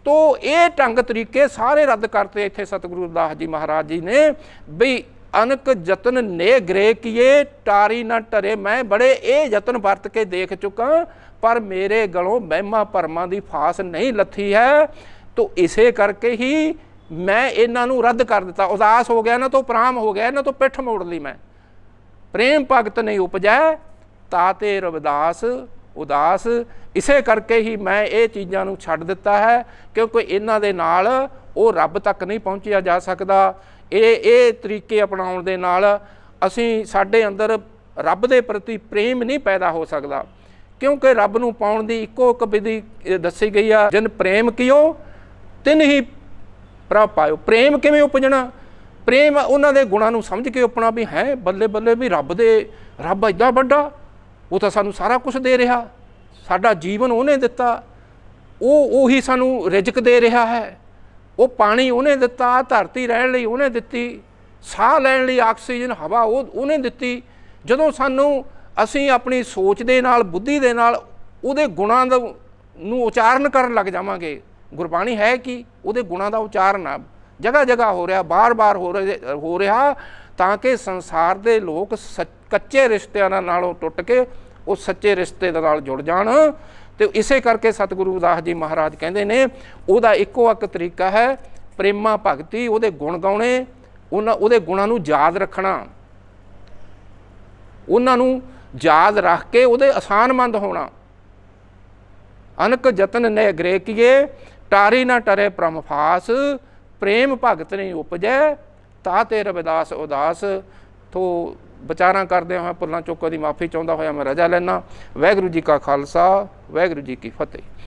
ਤੋ ਇਹ ਢੰਗ ਤਰੀਕੇ ਸਾਰੇ ਰੱਦ ਕਰਤੇ ਇੱਥੇ ਸਤਿਗੁਰੂ ਦਾਸ ਜੀ ਮਹਾਰਾਜ ਜੀ ਨੇ ਬਈ ਅਨਕ ਯਤਨ ਨੇ ਗ੍ਰੇ ਕੀਏ ਟਾਰੀ ਨਾ ਟਰੇ ਮੈਂ ਬੜੇ ਇਹ ਯਤਨ ਵਰਤ ਕੇ ਦੇਖ ਚੁੱਕਾ ਪਰ ਮੇਰੇ ਗਲੋਂ ਮਹਿਮਾ ਪਰਮਾ ਦੀ ਫਾਸ ਨਹੀਂ ਲੱਥੀ ਹੈ ਤੋ ਇਸੇ ਕਰਕੇ ਹੀ ਮੈਂ ਇਹਨਾਂ ਨੂੰ ਰੱਦ ਕਰ ਦਿੱਤਾ ਉਦਾਸ ਹੋ ਗਿਆ ਨਾ ਤੋ ਪ੍ਰਾਮ ਹੋ ਗਿਆ ਨਾ ਤੋ ਪਿੱਠ ਮੋੜ ਲਈ ਮੈਂ ਪ੍ਰੇਮ ਭਗਤ ਨਹੀਂ ਉਪਜੈ ਤਾਤੇ ਰਵਿਦਾਸ ਉਦਾਸ ਇਸੇ ਕਰਕੇ ਹੀ ਮੈਂ ਇਹ ਚੀਜ਼ਾਂ ਨੂੰ ਛੱਡ ਦਿੱਤਾ ਹੈ ਕਿਉਂਕਿ ਇਹਨਾਂ ਦੇ ਨਾਲ ਉਹ ਰੱਬ ਤੱਕ ਨਹੀਂ ਪਹੁੰਚਿਆ ਜਾ ਸਕਦਾ ਇਹ ਇਹ ਤਰੀਕੇ ਅਪਣਾਉਣ ਦੇ ਨਾਲ ਅਸੀਂ ਸਾਡੇ ਅੰਦਰ ਰੱਬ ਦੇ ਪ੍ਰਤੀ ਪ੍ਰੇਮ ਨਹੀਂ ਪੈਦਾ ਹੋ ਸਕਦਾ ਕਿਉਂਕਿ ਰੱਬ ਨੂੰ ਪਾਉਣ ਦੀ ਇੱਕੋ ਇੱਕ ਵਿਧੀ ਦੱਸੀ ਗਈ ਆ ਜਿਨ ਪ੍ਰੇਮ ਕਿਓ ਤਿਨ ਹੀ ਪ੍ਰਭ ਪਾਇਓ ਪ੍ਰੇਮ ਕਿਵੇਂ ਉਪਜਣਾ ਪ੍ਰੇਮ ਉਹਨਾਂ ਦੇ ਗੁਣਾਂ ਨੂੰ ਸਮਝ ਕੇ ਆਪਣਾ ਵੀ ਹੈ ਬੱਲੇ ਬੱਲੇ ਵੀ ਰੱਬ ਦੇ ਰੱਬ ਇਦਾਂ ਵੱਡਾ ਉਹ ਤਾਂ ਸਾਨੂੰ ਸਾਰਾ ਕੁਝ ਦੇ ਰਿਹਾ ਸਾਡਾ ਜੀਵਨ ਉਹਨੇ ਦਿੱਤਾ ਉਹ ਉਹੀ ਸਾਨੂੰ ਰਿਜਕ ਦੇ ਰਿਹਾ ਹੈ ਉਹ ਪਾਣੀ ਉਹਨੇ ਦਿੱਤਾ ਧਰਤੀ ਰਹਿਣ ਲਈ ਉਹਨੇ ਦਿੱਤੀ ਸਾਹ ਲੈਣ ਲਈ ਆਕਸੀਜਨ ਹਵਾ ਉਹ ਉਹਨੇ ਦਿੱਤੀ ਜਦੋਂ ਸਾਨੂੰ ਅਸੀਂ ਆਪਣੀ ਸੋਚ ਦੇ ਨਾਲ ਬੁੱਧੀ ਦੇ ਨਾਲ ਉਹਦੇ ਗੁਣਾਂ ਦਾ ਨੂੰ ਉਚਾਰਨ ਕਰਨ ਲੱਗ ਜਾਵਾਂਗੇ ਗੁਰਬਾਣੀ ਹੈ ਕਿ ਉਹਦੇ ਗੁਣਾਂ ਦਾ ਉਚਾਰਨ ਆ ਜਗਾ ਜਗਾ ਹੋ ਰਿਹਾ ਬਾਰ-ਬਾਰ ਹੋ ਰਿਹਾ ਤਾਂ ਕਿ ਸੰਸਾਰ ਦੇ ਲੋਕ ਕੱਚੇ ਰਿਸ਼ਤਿਆਂ ਨਾਲੋਂ ਟੁੱਟ ਕੇ ਉਹ ਸੱਚੇ ਰਿਸ਼ਤੇ ਦੇ ਨਾਲ ਜੁੜ ਜਾਣ ਤੇ ਇਸੇ ਕਰਕੇ ਸਤਿਗੁਰੂ ਦਾਸ ਜੀ ਮਹਾਰਾਜ ਕਹਿੰਦੇ ਨੇ ਉਹਦਾ ਇੱਕੋ ਇੱਕ ਤਰੀਕਾ ਹੈ ਪ੍ਰੇਮਾ ਭਗਤੀ ਉਹਦੇ ਗੁਣ ਗਾਉਣੇ ਉਹਨਾਂ ਉਹਦੇ ਗੁਣਾਂ ਨੂੰ ਯਾਦ ਰੱਖਣਾ ਉਹਨਾਂ ਨੂੰ ਯਾਦ ਰੱਖ ਕੇ ਉਹਦੇ ਆਸਾਨਮੰਦ ਹੋਣਾ ਅਨਕ ਯਤਨ ਨੇ ਕੀਏ ਟਾਰੀ ਨਾ ਟਰੇ ਪ੍ਰਮਫਾਸ ਪ੍ਰੇਮ ਭਗਤ ਨੇ ਉਪਜੈ ਤਾ ਤੇ ਰਵਿਦਾਸ ਉਦਾਸ ਤੋ ਵਿਚਾਰਾਂ ਕਰਦੇ ਹਾਂ ਪੁੱਲਾਂ ਚੋਕਾਂ ਦੀ ਮਾਫੀ ਚਾਹੁੰਦਾ ਹੋਇਆ ਮੈਂ ਰਜਾ ਲੈਣਾ ਵਾਹਿਗੁਰੂ ਜੀ ਕਾ ਖਾਲਸਾ ਵਾਹਿਗੁਰੂ ਜੀ ਕੀ ਫਤਿਹ